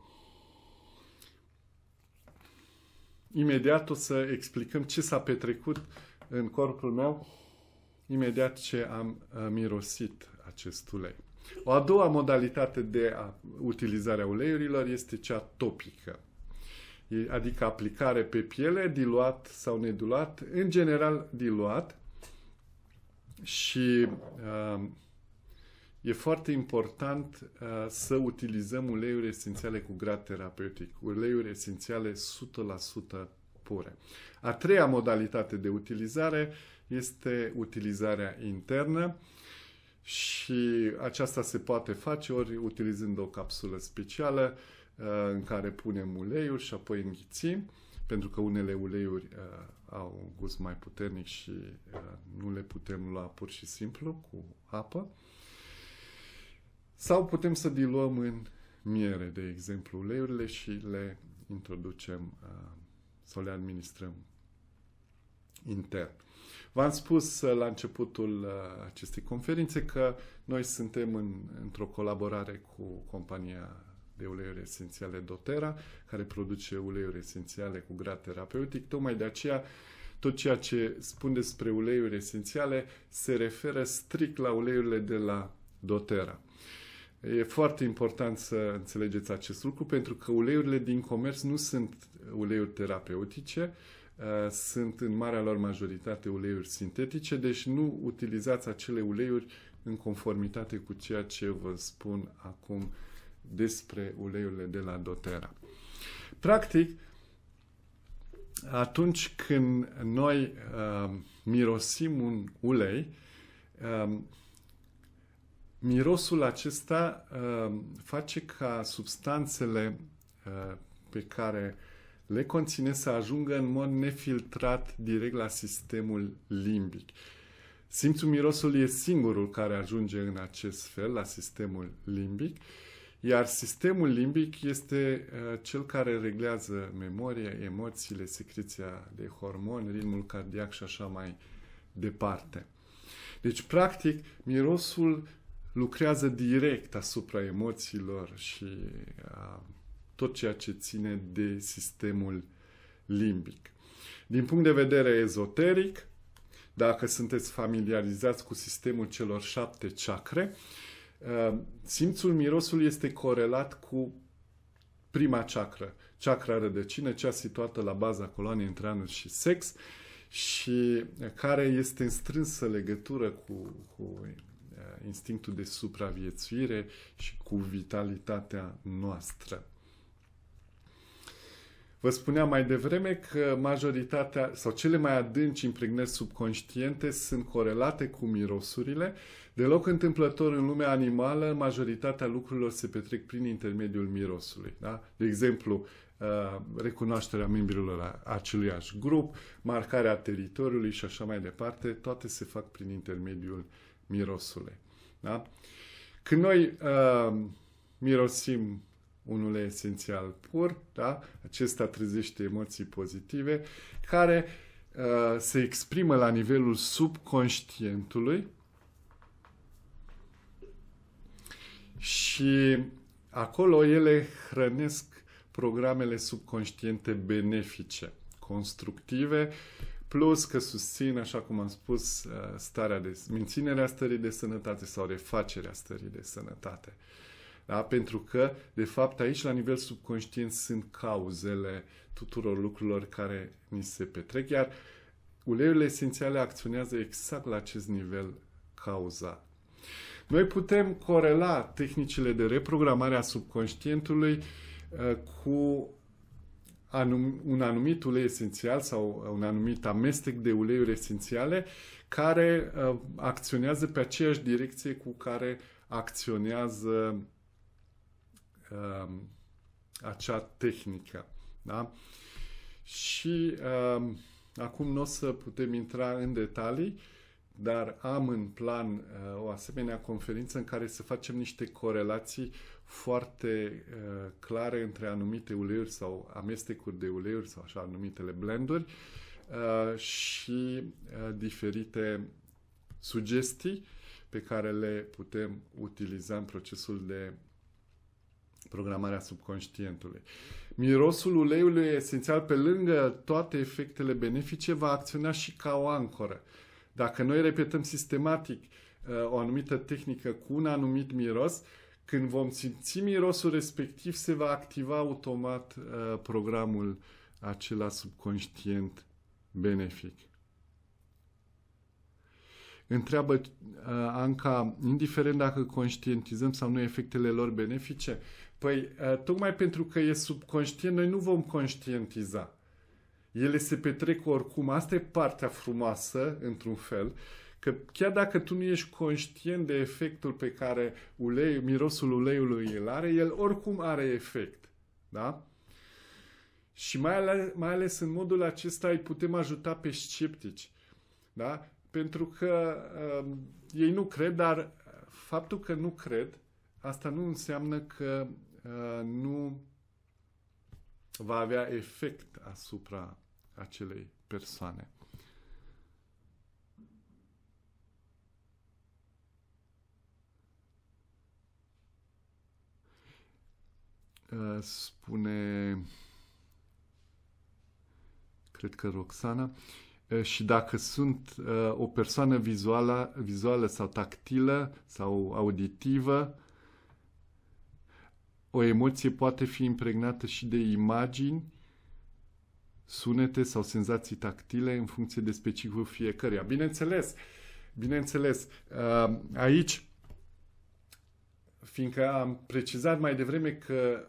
Imediat o să explicăm ce s-a petrecut în corpul meu imediat ce am uh, mirosit acest ulei. O a doua modalitate de utilizare a uleiurilor este cea topică, adică aplicare pe piele, diluat sau nediluat, în general diluat și uh, e foarte important uh, să utilizăm uleiuri esențiale cu grad terapeutic, uleiuri esențiale 100% pure. A treia modalitate de utilizare este utilizarea internă și aceasta se poate face ori utilizând o capsulă specială uh, în care punem uleiuri și apoi înghițim, pentru că unele uleiuri uh, au un gust mai puternic și uh, nu le putem lua pur și simplu cu apă. Sau putem să diluăm în miere, de exemplu, uleiurile și le introducem uh, sau le administrăm intern. V-am spus uh, la începutul uh, acestei conferințe că noi suntem în, într-o colaborare cu compania de uleiuri esențiale Dotera, care produce uleiuri esențiale cu grad terapeutic. Tocmai de aceea, tot ceea ce spun despre uleiuri esențiale se referă strict la uleiurile de la Dotera. E foarte important să înțelegeți acest lucru pentru că uleiurile din comerț nu sunt uleiuri terapeutice, uh, sunt în marea lor majoritate uleiuri sintetice, deci nu utilizați acele uleiuri în conformitate cu ceea ce vă spun acum despre uleiurile de la doTERRA. Practic, atunci când noi uh, mirosim un ulei, uh, mirosul acesta uh, face ca substanțele uh, pe care le conține să ajungă în mod nefiltrat direct la sistemul limbic. Simțul mirosului e singurul care ajunge în acest fel la sistemul limbic, iar sistemul limbic este uh, cel care reglează memoria, emoțiile, secreția de hormoni, ritmul cardiac și așa mai departe. Deci, practic, mirosul lucrează direct asupra emoțiilor și a tot ceea ce ține de sistemul limbic. Din punct de vedere ezoteric, dacă sunteți familiarizați cu sistemul celor șapte chakre, simțul mirosului este corelat cu prima chakra, chakra rădăcină, cea situată la baza coloanei între anul și sex și care este în strânsă legătură cu, cu instinctul de supraviețuire și cu vitalitatea noastră. Vă spuneam mai devreme că majoritatea sau cele mai adânci impregnări subconștiente sunt corelate cu mirosurile. Deloc întâmplător în lumea animală, majoritatea lucrurilor se petrec prin intermediul mirosului. Da? De exemplu, uh, recunoașterea membrilor aceluiași grup, marcarea teritoriului și așa mai departe, toate se fac prin intermediul mirosului. Da? Când noi uh, mirosim unul esențial pur, da? acesta trezește emoții pozitive, care uh, se exprimă la nivelul subconștientului și acolo ele hrănesc programele subconștiente benefice, constructive, plus că susține, așa cum am spus, uh, starea de, menținerea stării de sănătate sau refacerea stării de sănătate. Da? Pentru că, de fapt, aici, la nivel subconștient, sunt cauzele tuturor lucrurilor care ni se petrec, iar uleiurile esențiale acționează exact la acest nivel cauza. Noi putem corela tehnicile de reprogramare a subconștientului uh, cu anum, un anumit ulei esențial sau uh, un anumit amestec de uleiuri esențiale care uh, acționează pe aceeași direcție cu care acționează uh, acea tehnică. Da? Și uh, acum nu o să putem intra în detalii, dar am în plan uh, o asemenea conferință în care să facem niște corelații foarte uh, clare între anumite uleiuri sau amestecuri de uleiuri sau așa numitele blenduri uh, și uh, diferite sugestii pe care le putem utiliza în procesul de programarea subconștientului. Mirosul uleiului esențial, pe lângă toate efectele benefice, va acționa și ca o ancoră. Dacă noi repetăm sistematic uh, o anumită tehnică cu un anumit miros, uh, când vom simți mirosul respectiv, se va activa automat uh, programul acela subconștient benefic. Întreabă uh, Anca, indiferent dacă conștientizăm sau nu efectele lor benefice, păi uh, tocmai pentru că e subconștient, noi nu vom conștientiza. Ele se petrec oricum, asta e partea frumoasă, într-un fel, Că chiar dacă tu nu ești conștient de efectul pe care ulei, mirosul uleiului îl are, el oricum are efect. Da? Și mai ales, mai ales în modul acesta îi putem ajuta pe sceptici. Da? Pentru că um, ei nu cred, dar faptul că nu cred, asta nu înseamnă că uh, nu va avea efect asupra acelei persoane. Uh, spune, cred că Roxana, uh, și dacă sunt uh, o persoană vizuală, vizuală sau tactilă sau auditivă, o emoție poate fi impregnată și de imagini, sunete sau senzații tactile în funcție de specificul fiecăruia. Bineînțeles, bineînțeles, aici, fiindcă am precizat mai devreme că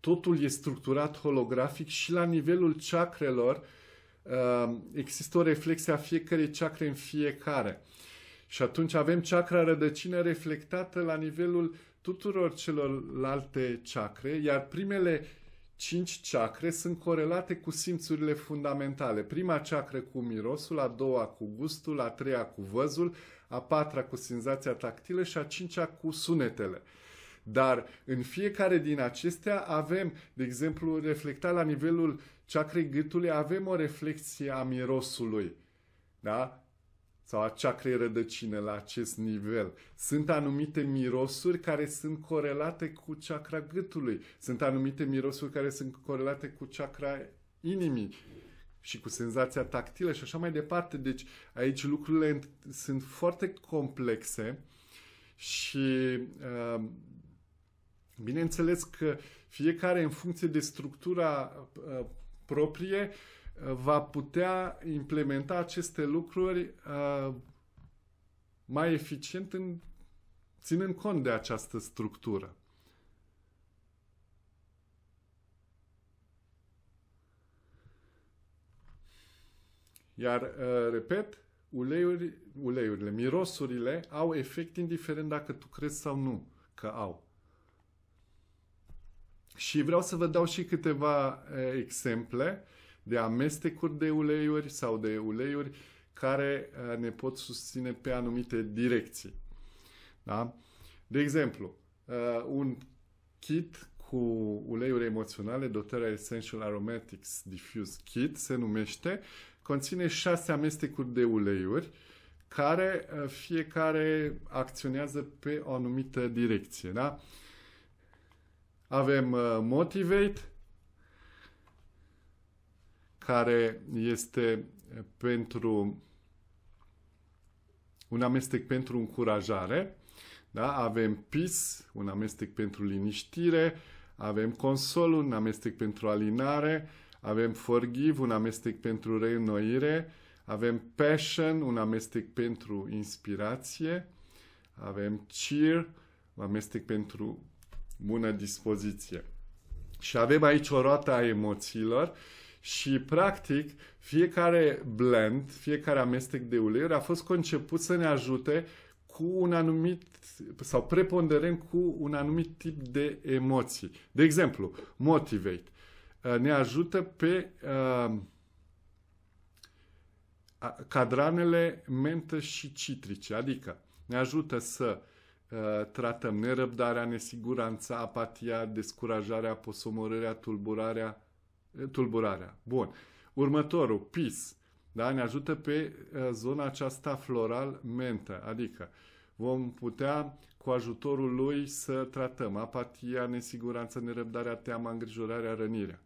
totul e structurat holografic și la nivelul chakrelor uh, există o reflexie a fiecarei chakre în fiecare. Și atunci avem chakra rădăcină reflectată la nivelul tuturor celorlalte chakre, iar primele cinci chakre sunt corelate cu simțurile fundamentale. Prima chakra cu mirosul, a doua cu gustul, a treia cu văzul, a patra cu senzația tactilă și a cincea cu sunetele. Dar în fiecare din acestea avem, de exemplu, reflectat la nivelul ceacrei gâtului, avem o reflexie a mirosului. Da? sau a ceacrei rădăcine la acest nivel. Sunt anumite mirosuri care sunt corelate cu ceacra gâtului. Sunt anumite mirosuri care sunt corelate cu ceacra inimii și cu senzația tactilă și așa mai departe. Deci aici lucrurile sunt foarte complexe și uh, Bineînțeles că fiecare, în funcție de structura uh, proprie, uh, va putea implementa aceste lucruri uh, mai eficient în, ținând cont de această structură. Iar, uh, repet, uleiuri, uleiurile, mirosurile au efect indiferent dacă tu crezi sau nu că au. Și vreau să vă dau și câteva exemple de amestecuri de uleiuri sau de uleiuri care ne pot susține pe anumite direcții. Da? De exemplu, un kit cu uleiuri emoționale, dotarea Essential Aromatics Diffuse Kit se numește, conține șase amestecuri de uleiuri care fiecare acționează pe o anumită direcție. Da? Uh, avem uh, Motivate, care este uh, pentru un amestec pentru încurajare, da? avem Peace, un amestec pentru liniștire, avem Consol, un amestec pentru alinare, avem Forgive, un amestec pentru reînnoire, avem Passion, un amestec pentru inspirație, avem Cheer, un amestec pentru bună dispoziție. Și avem aici o roată a emoțiilor și, practic, fiecare blend, fiecare amestec de uleiuri a fost conceput să ne ajute cu un anumit sau preponderent cu un anumit tip de emoții. De exemplu, motivate uh, ne ajută pe uh, cadranele mentă și citrice, adică ne ajută să Uh, tratăm nerăbdarea, nesiguranța, apatia, descurajarea, posomorârea, tulburarea, uh, tulburarea. Bun. Următorul, PIS, da? ne ajută pe uh, zona aceasta floral-mentă, adică vom putea cu ajutorul lui să tratăm apatia, nesiguranța, nerăbdarea, teama, îngrijorarea, rănirea.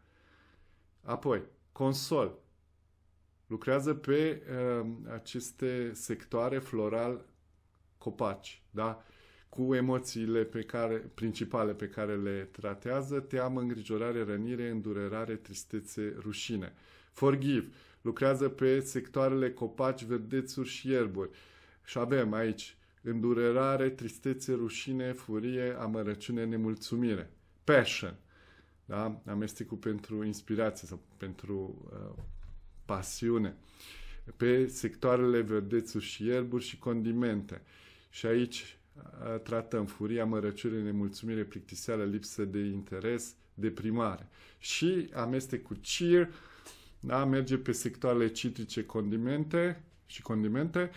Apoi, consol. Lucrează pe uh, aceste sectoare floral copaci, da? cu emoțiile pe care, principale pe care le tratează, teamă, îngrijorare, rănire, îndurerare, tristețe, rușine. Forgive. Lucrează pe sectoarele copaci, verdețuri și ierburi. Și avem aici îndurerare, tristețe, rușine, furie, amărăciune, nemulțumire. Passion. Da? Amestecul pentru inspirație sau pentru uh, pasiune. Pe sectoarele verdețuri și ierburi și condimente. Și aici tratăm furia, mărăciune, nemulțumire, plictiseală, lipsă de interes, deprimare. Și amestec cu cheer, da, merge pe sectoarele citrice condimente și condimente,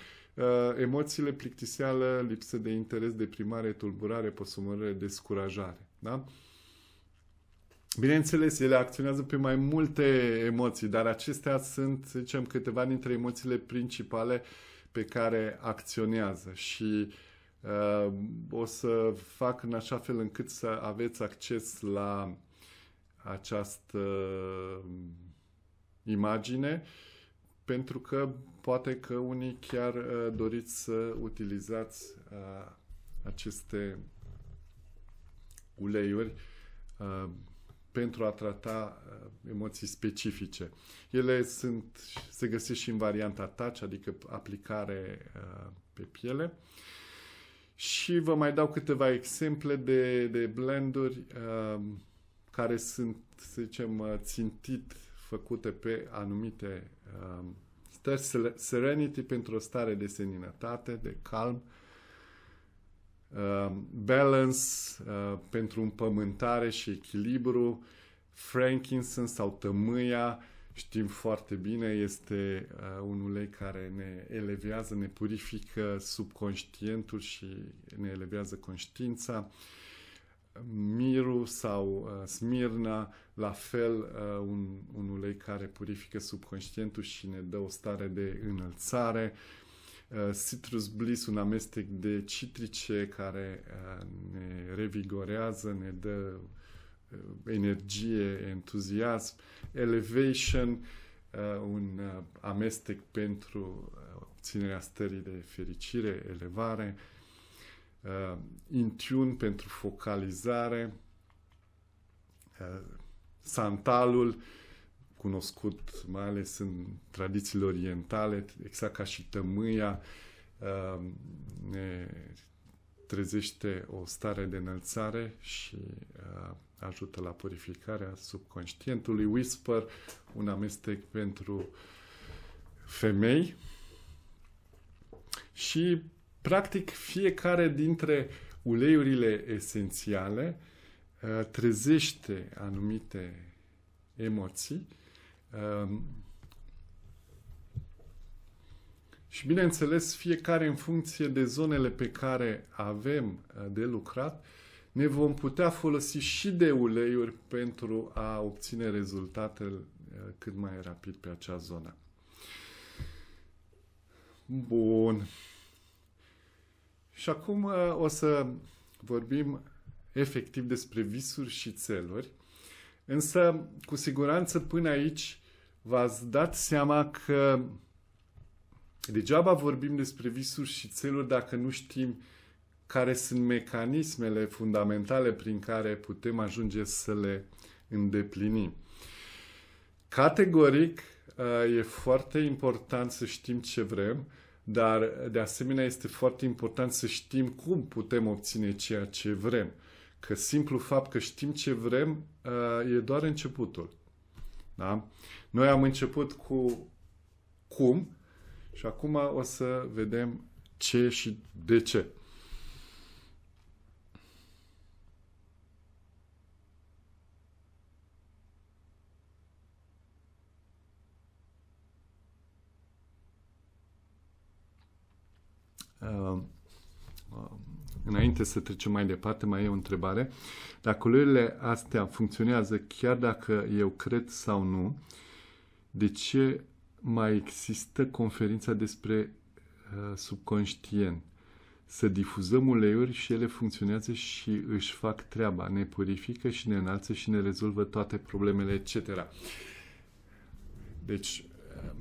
emoțiile plictiseală, lipsă de interes, deprimare, tulburare, posumărare, descurajare. Da? Bineînțeles, ele acționează pe mai multe emoții, dar acestea sunt, să zicem, câteva dintre emoțiile principale pe care acționează și uh, Uh, o să fac în așa fel încât să aveți acces la această uh, imagine, pentru că poate că unii chiar uh, doriți să utilizați aceste uleiuri pentru a trata emoții specifice. Ele sunt, se găsesc și în varianta touch, adică aplicare pe piele. Și vă mai dau câteva exemple de, de blenduri uh, care sunt, să zicem, uh, țintit făcute pe anumite uh, stări. Serenity pentru o stare de seninătate, de calm. Uh, balance uh, pentru împământare și echilibru. Frankincense sau tămâia uh, știm foarte bine, este uh, un ulei care ne elevează, ne purifică subconștientul și ne elevează conștiința. Mirul sau uh, smirna, la fel uh, un, un ulei care purifică subconștientul și ne dă o stare de înălțare. Uh, citrus bliss, un amestec de citrice care uh, ne revigorează, ne dă uh, Uh, energie, entuziasm, elevation, uh, un uh, amestec pentru obținerea stării de fericire, elevare, in tune pentru focalizare, santalul, cunoscut mai ales în tradițiile orientale, exact ca și tămâia, ne trezește o stare de înălțare și uh, ajută la purificarea subconștientului. Whisper, un amestec pentru femei. Și, practic, fiecare dintre uleiurile esențiale uh, trezește anumite emoții. Uh, Și bineînțeles, fiecare în funcție de zonele pe care avem uh, de lucrat, ne vom putea folosi și de uleiuri pentru a obține rezultate uh, cât mai rapid pe acea zonă. Bun. Și acum uh, o să vorbim efectiv despre visuri și țeluri. Însă, cu siguranță, până aici v-ați dat seama că Degeaba vorbim despre visuri și țeluri dacă nu știm care sunt mecanismele fundamentale prin care putem ajunge să le îndeplinim. Categoric, uh, e foarte important să știm ce vrem, dar de asemenea este foarte important să știm cum putem obține ceea ce vrem. Că simplu fapt că știm ce vrem uh, e doar începutul. Da? Noi am început cu cum, și acum o să vedem ce și de ce. Uh, uh, înainte să trecem mai departe, mai e o întrebare. Dacă culorile astea funcționează chiar dacă eu cred sau nu, de ce mai există conferința despre uh, subconștient. Să difuzăm uleiuri și ele funcționează și își fac treaba, ne purifică și ne înalță și ne rezolvă toate problemele, etc. Deci, uh,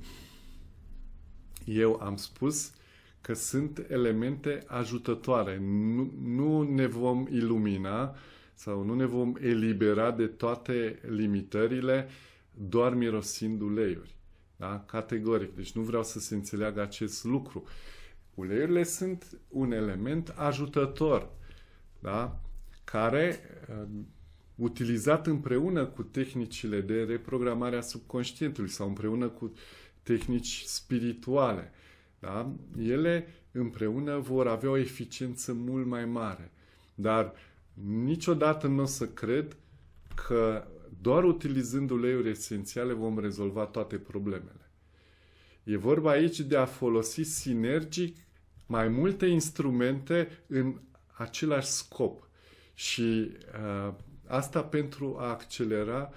eu am spus că sunt elemente ajutătoare. Nu, nu ne vom ilumina sau nu ne vom elibera de toate limitările doar mirosind uleiuri da? Categoric. Deci nu vreau să se înțeleagă acest lucru. Uleiurile sunt un element ajutător, da? care, uh, utilizat împreună cu tehnicile de reprogramare a subconștientului sau împreună cu tehnici spirituale, da? ele împreună vor avea o eficiență mult mai mare. Dar niciodată nu o să cred că doar utilizând uleiuri esențiale vom rezolva toate problemele. E vorba aici de a folosi sinergic mai multe instrumente în același scop și uh, asta pentru a accelera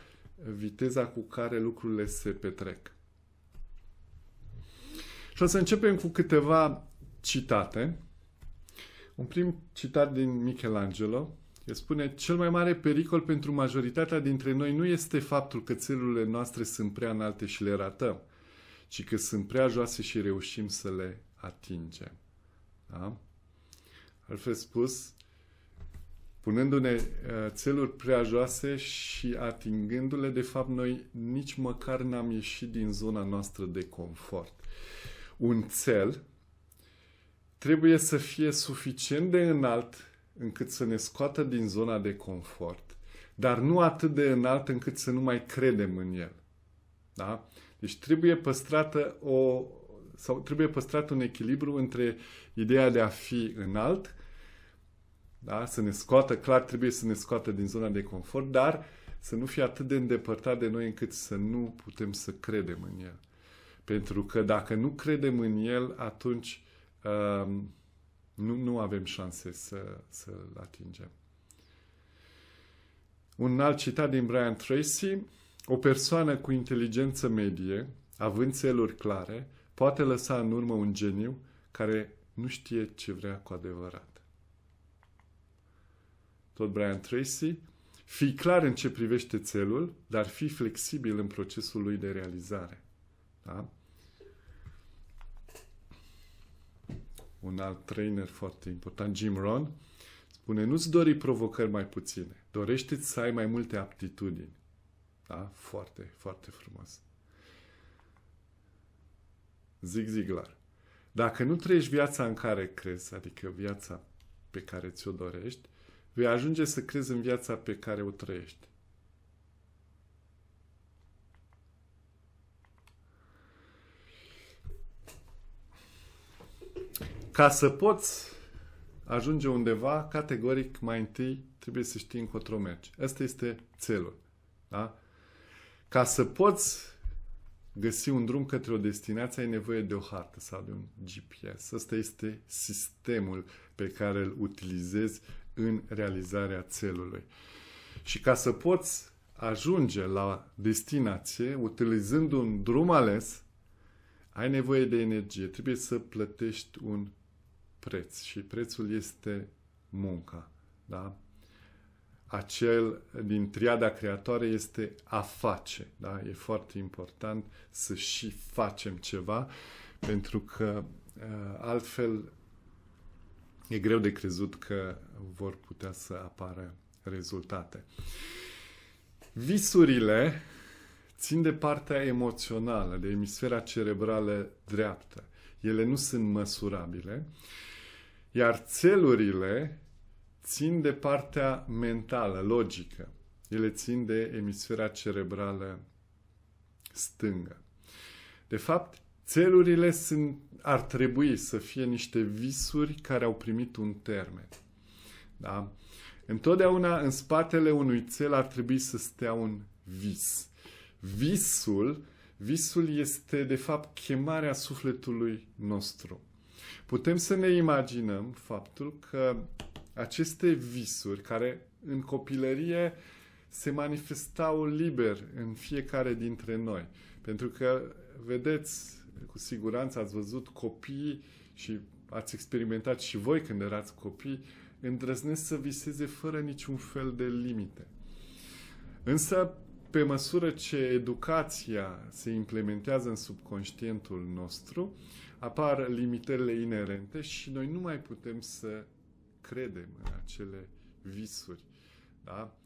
viteza cu care lucrurile se petrec. Și o să începem cu câteva citate. Un prim citat din Michelangelo, el spune, cel mai mare pericol pentru majoritatea dintre noi nu este faptul că țelurile noastre sunt prea înalte și le ratăm, ci că sunt prea joase și reușim să le atingem. Da? Altfel spus, punându-ne uh, țeluri prea joase și atingându-le, de fapt, noi nici măcar n-am ieșit din zona noastră de confort. Un cel trebuie să fie suficient de înalt încât să ne scoată din zona de confort, dar nu atât de înalt încât să nu mai credem în el. Da? Deci trebuie păstrată o, sau trebuie păstrat un echilibru între ideea de a fi înalt, da? să ne scoată, clar trebuie să ne scoată din zona de confort, dar să nu fie atât de îndepărtat de noi încât să nu putem să credem în el. Pentru că dacă nu credem în el, atunci uh, nu, nu avem șanse să, să-l atingem. Un alt citat din Brian Tracy, o persoană cu inteligență medie, având țeluri clare, poate lăsa în urmă un geniu care nu știe ce vrea cu adevărat. Tot Brian Tracy, fi clar în ce privește țelul, dar fi flexibil în procesul lui de realizare. Da? un alt trainer foarte important, Jim Ron, spune, nu-ți dori provocări mai puține, dorește să ai mai multe aptitudini. Da? Foarte, foarte frumos. Zig Ziglar. Dacă nu trăiești viața în care crezi, adică viața pe care ți-o dorești, vei ajunge să crezi în viața pe care o trăiești. Ca să poți ajunge undeva, categoric, mai întâi trebuie să știi încotro mergi. Asta este țelul. Da? Ca să poți găsi un drum către o destinație, ai nevoie de o hartă sau de un GPS. Asta este sistemul pe care îl utilizezi în realizarea țelului. Și ca să poți ajunge la destinație, utilizând un drum ales, ai nevoie de energie. Trebuie să plătești un preț și prețul este munca. Da? Acel din triada creatoare este a face. Da? E foarte important să și facem ceva, pentru că uh, altfel e greu de crezut că vor putea să apară rezultate. Visurile țin de partea emoțională, de emisfera cerebrală dreaptă. Ele nu sunt măsurabile. Iar țelurile țin de partea mentală, logică. Ele țin de emisfera cerebrală stângă. De fapt, țelurile sunt, ar trebui să fie niște visuri care au primit un termen. Da? Întotdeauna în spatele unui țel ar trebui să stea un vis. Visul Visul este, de fapt, chemarea sufletului nostru. Putem să ne imaginăm faptul că aceste visuri, care în copilărie se manifestau liber în fiecare dintre noi, pentru că, vedeți, cu siguranță ați văzut copiii și ați experimentat și voi când erați copii, îndrăznesc să viseze fără niciun fel de limite. Însă pe măsură ce educația se implementează în subconștientul nostru, apar limitările inerente și noi nu mai putem să credem în acele visuri. Da?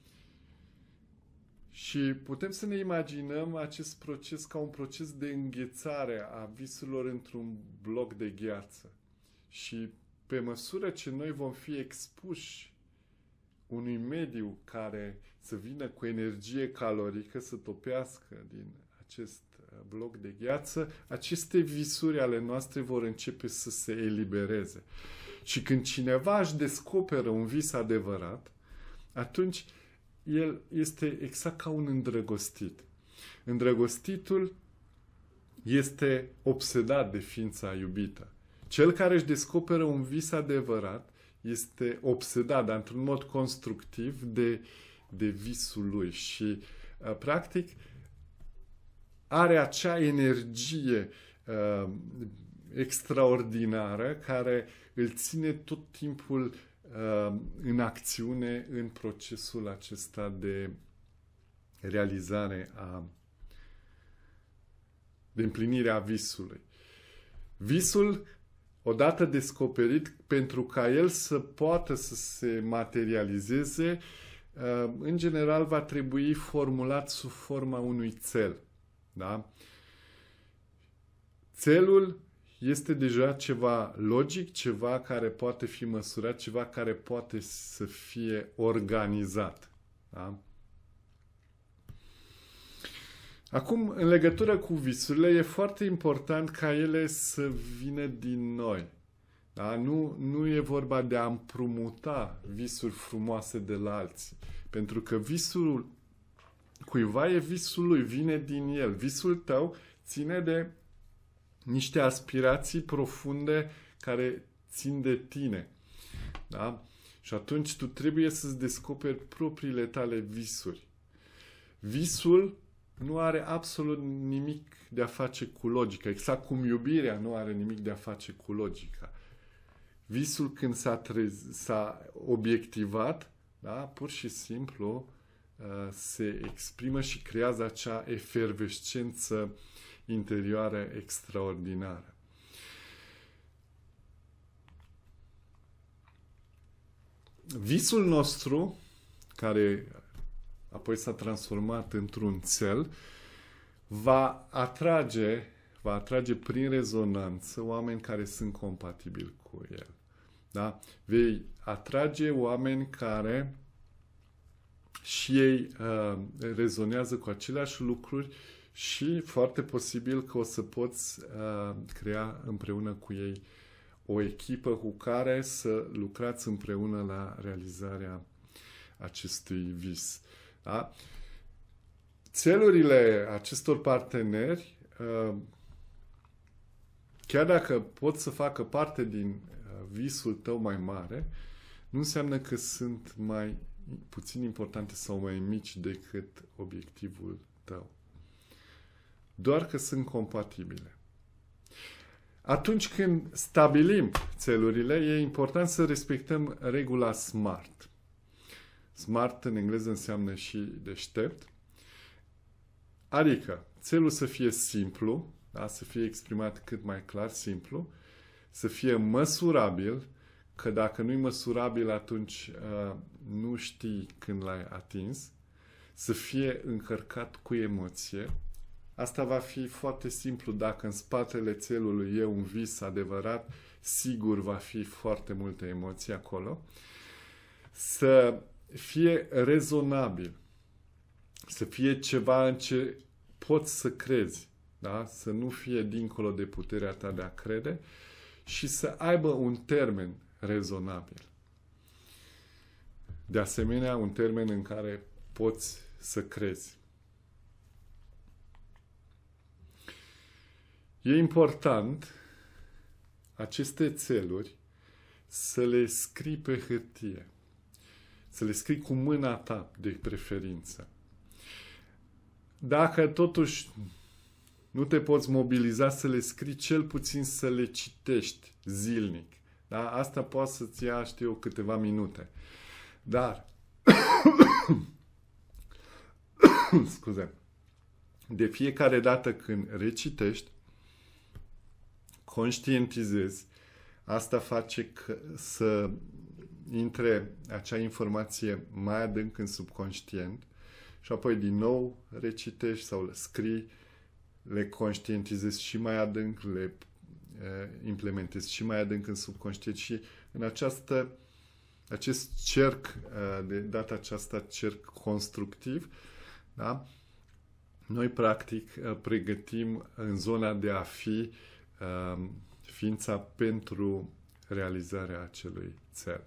Și putem să ne imaginăm acest proces ca un proces de înghețare a visurilor într-un bloc de gheață. Și pe măsură ce noi vom fi expuși unui mediu care să vină cu energie calorică, să topească din acest uh, bloc de gheață, aceste visuri ale noastre vor începe să se elibereze. Și când cineva își descoperă un vis adevărat, atunci el este exact ca un îndrăgostit. Îndrăgostitul este obsedat de ființa iubită. Cel care își descoperă un vis adevărat este obsedat, dar într-un mod constructiv, de uh, de visul lui și, uh, practic, are acea energie uh, extraordinară care îl ține tot timpul uh, în acțiune în procesul acesta de realizare a de împlinirea visului. Visul, odată descoperit, pentru ca el să poată să se materializeze, uh, Uh, în general va trebui formulat sub forma unui cel. Da? Țelul este deja ceva logic, ceva care poate fi măsurat, ceva care poate să fie organizat. Da? Acum, în legătură cu visurile, e foarte important ca ele să vină din noi. Da? Nu, nu e vorba de a împrumuta visuri frumoase de la alții. Pentru că visul cuiva e visul lui, vine din el. Visul tău ține de niște aspirații profunde care țin de tine. Da? Și atunci tu trebuie să-ți descoperi propriile tale visuri. Visul nu are absolut nimic de a face cu logica, exact cum iubirea nu are nimic de a face cu logica visul când s-a, trez, s-a obiectivat, da? pur și simplu uh, se exprimă și creează acea efervescență interioară extraordinară. Visul nostru, care apoi s-a transformat într-un cel, va atrage va atrage prin rezonanță oameni care sunt compatibili cu el. Da? Vei atrage oameni care și ei uh, rezonează cu aceleași lucruri și foarte posibil că o să poți uh, crea împreună cu ei o echipă cu care să lucrați împreună la realizarea acestui vis. Da? Țelurile acestor parteneri uh, Chiar dacă pot să facă parte din uh, visul tău mai mare, nu înseamnă că sunt mai puțin importante sau mai mici decât obiectivul tău. Doar că sunt compatibile. Atunci când stabilim țelurile, e important să respectăm regula SMART. SMART în engleză înseamnă și deștept. Adică, țelul să fie simplu, da? să fie exprimat cât mai clar, simplu, să fie măsurabil, că dacă nu e măsurabil, atunci uh, nu știi când l-ai atins, să fie încărcat cu emoție. Asta va fi foarte simplu dacă în spatele țelului e un vis adevărat, sigur va fi foarte multă emoție acolo. Să fie rezonabil, să fie ceva în ce poți să crezi da? să nu fie dincolo de puterea ta de a crede și să aibă un termen rezonabil. De asemenea, un termen în care poți să crezi. E important aceste țeluri să le scrii pe hârtie. Să le scrii cu mâna ta de preferință. Dacă totuși nu te poți mobiliza să le scrii, cel puțin să le citești zilnic. Da? Asta poate să-ți ia, știu, câteva minute. Dar, scuze, de fiecare dată când recitești, conștientizezi, asta face că să intre acea informație mai adânc în subconștient și apoi din nou recitești sau scrii le conștientizezi și mai adânc, le eh, implementezi și mai adânc în subconștient și în această, acest cerc, eh, de data aceasta cerc constructiv, da? noi practic eh, pregătim în zona de a fi ființa pentru realizarea acelui cel.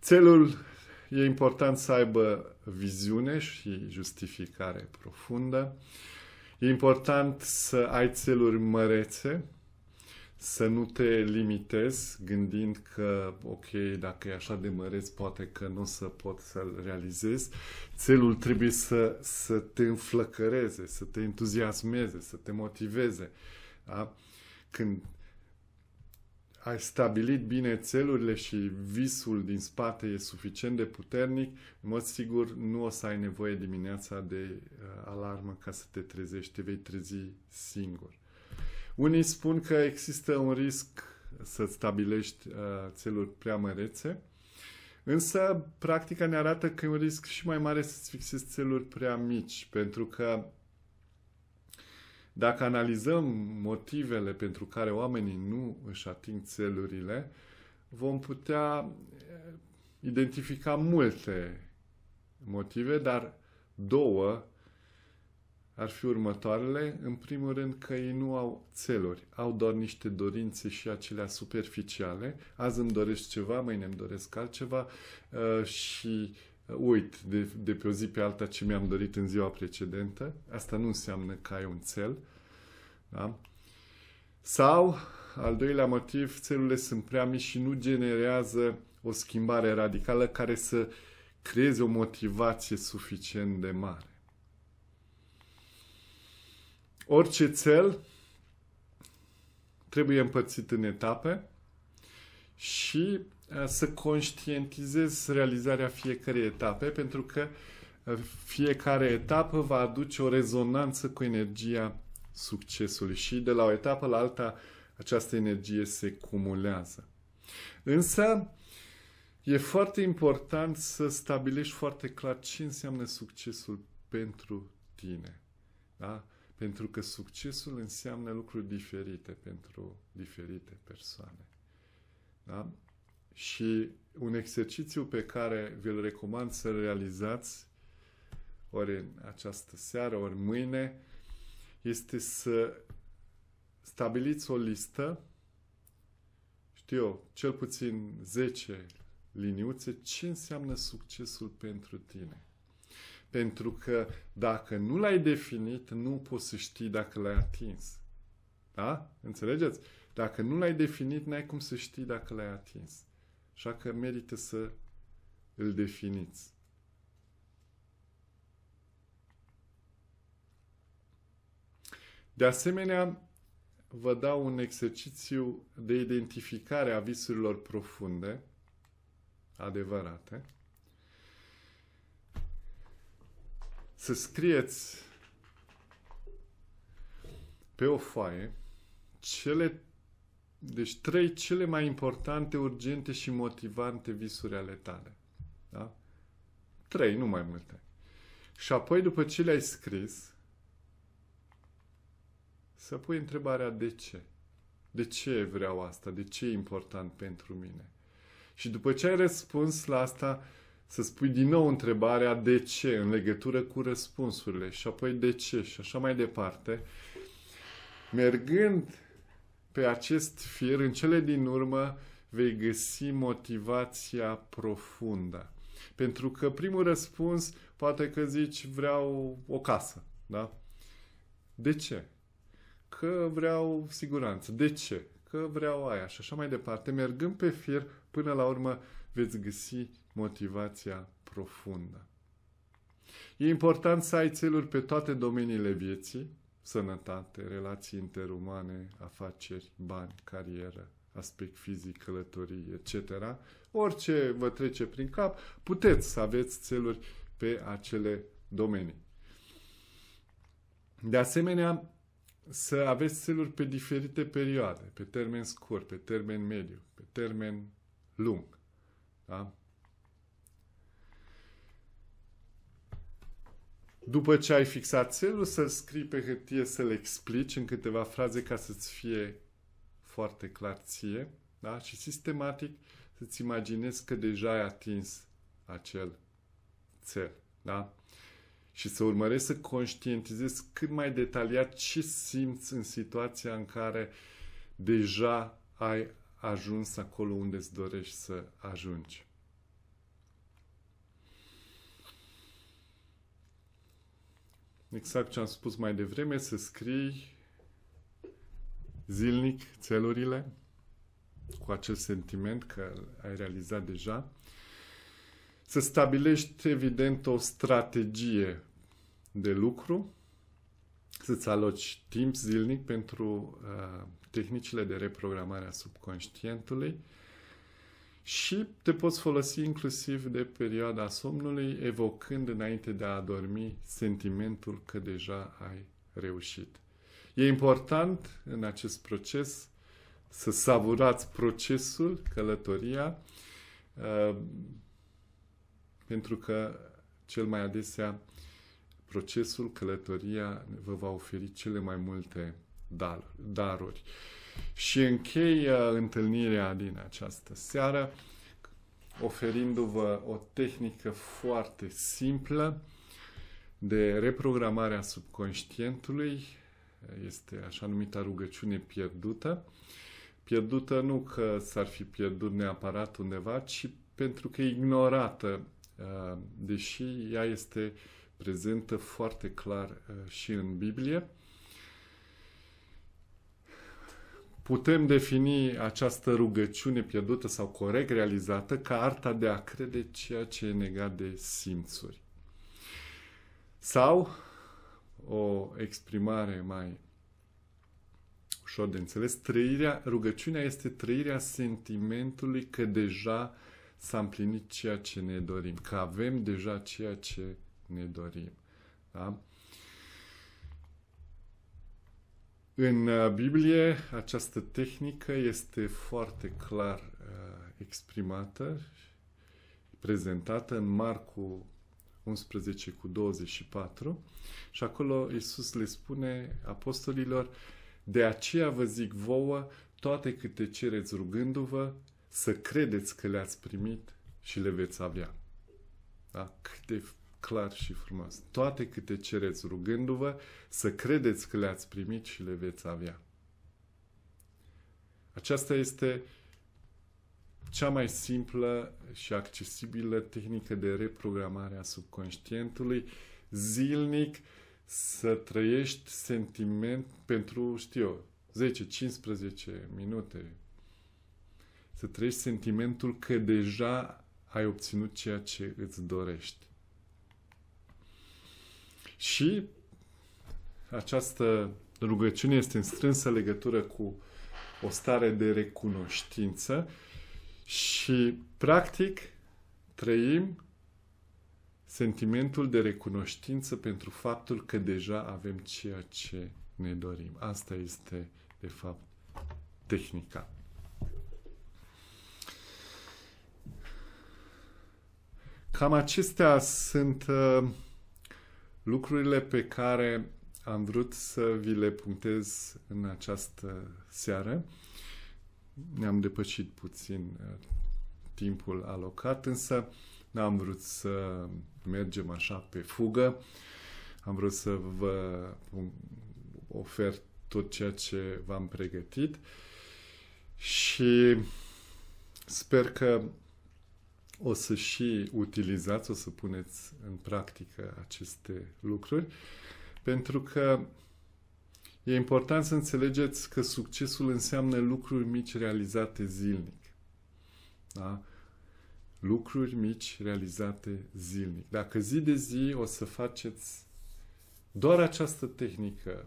Țelul e important să aibă viziune și justificare profundă. Uh, E important să ai țeluri mărețe, să nu te limitezi gândind că, ok, dacă e așa de măreț, poate că nu o să pot să-l realizez. Țelul trebuie să, să te înflăcăreze, să te entuziasmeze, să te motiveze. Da? Când ai stabilit bine țelurile și visul din spate e suficient de puternic, în mod sigur nu o să ai nevoie dimineața de uh, alarmă ca să te trezești, te vei trezi singur. Unii spun că există un risc să stabilești uh, țeluri prea mărețe, Însă, practica ne arată că e un risc și mai mare să-ți fixezi țeluri prea mici, pentru că dacă analizăm motivele pentru care oamenii nu își ating țelurile, vom putea eh, identifica multe motive, dar două ar fi următoarele. În primul rând că ei nu au țeluri, au doar niște dorințe și acelea superficiale. Azi îmi doresc ceva, mâine îmi doresc altceva eh, și uit de, de pe o zi pe alta ce mi-am dorit în ziua precedentă. Asta nu înseamnă că ai un cel. Da? Sau, al doilea motiv, țelurile sunt prea mici și nu generează o schimbare radicală care să creeze o motivație suficient de mare. Orice cel trebuie împărțit în etape și să conștientizez realizarea fiecărei etape, pentru că fiecare etapă va aduce o rezonanță cu energia succesului și de la o etapă la alta această energie se cumulează. Însă, e foarte important să stabilești foarte clar ce înseamnă succesul pentru tine. Da? Pentru că succesul înseamnă lucruri diferite pentru diferite persoane. Da? Și un exercițiu pe care vi-l recomand să-l realizați ori în această seară, ori mâine, este să stabiliți o listă, știu eu, cel puțin 10 liniuțe, ce înseamnă succesul pentru tine. Pentru că dacă nu l-ai definit, nu poți să știi dacă l-ai atins. Da? Înțelegeți? Dacă nu l-ai definit, n-ai cum să știi dacă l-ai atins. Așa că merită să îl definiți. De asemenea, vă dau un exercițiu de identificare a visurilor profunde, adevărate. Să scrieți pe o foaie cele deci trei cele mai importante, urgente și motivante visuri ale tale. Da? Trei, nu mai multe. Și apoi, după ce le-ai scris, să pui întrebarea de ce. De ce vreau asta? De ce e important pentru mine? Și după ce ai răspuns la asta, să spui din nou întrebarea de ce în legătură cu răspunsurile și apoi de ce și așa mai departe. Mergând pe acest fir, în cele din urmă, vei găsi motivația profundă. Pentru că primul răspuns, poate că zici, vreau o casă, da? De ce? Că vreau siguranță. De ce? Că vreau aia și așa mai departe. Mergând pe fir, până la urmă veți găsi motivația profundă. E important să ai țeluri pe toate domeniile vieții, sănătate, relații interumane, afaceri, bani, carieră, aspect fizic, călătorii, etc. Orice vă trece prin cap, puteți să aveți țeluri pe acele domenii. De asemenea, să aveți țeluri pe diferite perioade, pe termen scurt, pe termen mediu, pe termen lung. Da? după ce ai fixat țelul, să-l scrii pe hârtie, să-l explici în câteva fraze ca să-ți fie foarte clar ție da? și sistematic să-ți imaginezi că deja ai atins acel țel. Da? Și să urmărești să conștientizezi cât mai detaliat ce simți în situația în care deja ai ajuns acolo unde îți dorești să ajungi. exact ce am spus mai devreme, să scrii zilnic țelurile cu acest sentiment că ai realizat deja, să stabilești evident o strategie de lucru, să-ți aloci timp zilnic pentru uh, tehnicile de reprogramare a subconștientului, și te poți folosi inclusiv de perioada somnului, evocând înainte de a adormi sentimentul că deja ai reușit. E important în acest proces să savurați procesul, călătoria, uh, pentru că cel mai adesea procesul, călătoria vă va oferi cele mai multe daruri și închei întâlnirea din această seară oferindu-vă o tehnică foarte simplă de reprogramare a subconștientului. Este așa numita rugăciune pierdută. Pierdută nu că s-ar fi pierdut neapărat undeva, ci pentru că e ignorată, uh, deși ea este prezentă foarte clar uh, și în Biblie. putem defini această rugăciune pierdută sau corect realizată ca arta de a crede ceea ce e negat de simțuri. Sau o exprimare mai ușor de înțeles, trăirea, rugăciunea este trăirea sentimentului că deja s-a împlinit ceea ce ne dorim, că avem deja ceea ce ne dorim. Da? În uh, Biblie această tehnică este foarte clar uh, exprimată, prezentată în Marcu 11 cu 24 și acolo Iisus le spune apostolilor, de aceea vă zic vouă, toate câte cereți rugându-vă, să credeți că le-ați primit și le veți avea. Da? Cât de clar și frumos. Toate câte cereți rugându-vă, să credeți că le-ați primit și le veți avea. Aceasta este cea mai simplă și accesibilă tehnică de reprogramare a subconștientului zilnic să trăiești sentiment pentru, știu eu, 10-15 minute. Să trăiești sentimentul că deja ai obținut ceea ce îți dorești. Și această rugăciune este în strânsă legătură cu o stare de recunoștință și, practic, trăim sentimentul de recunoștință pentru faptul că deja avem ceea ce ne dorim. Asta este, de fapt, tehnica. Cam acestea sunt uh, lucrurile pe care am vrut să vi le punctez în această seară. Ne-am depășit puțin uh, timpul alocat, însă n-am vrut să mergem așa pe fugă. Am vrut să vă ofer tot ceea ce v-am pregătit și sper că o să și utilizați, o să puneți în practică aceste lucruri, pentru că e important să înțelegeți că succesul înseamnă lucruri mici realizate zilnic. Da? Lucruri mici realizate zilnic. Dacă zi de zi o să faceți doar această tehnică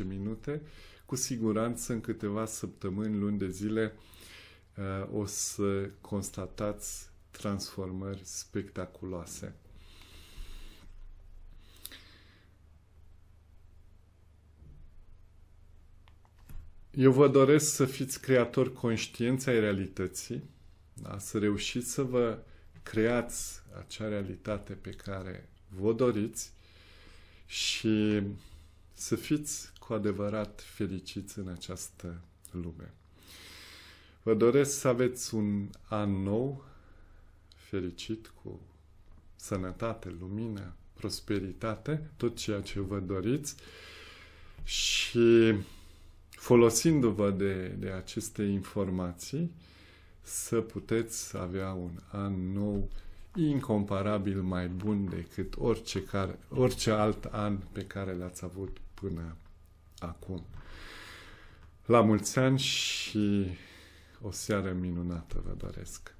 10-15 minute, cu siguranță în câteva săptămâni, luni de zile, Uh, o să constatați transformări spectaculoase. Eu vă doresc să fiți creatori conștienți ai realității, da? să reușiți să vă creați acea realitate pe care vă doriți și să fiți cu adevărat fericiți în această lume. Vă doresc să aveți un an nou fericit cu sănătate, lumină, prosperitate, tot ceea ce vă doriți și folosindu-vă de, de aceste informații să puteți avea un an nou incomparabil mai bun decât orice, care, orice alt an pe care l-ați avut până acum. La mulți ani și o seară minunată vă doresc.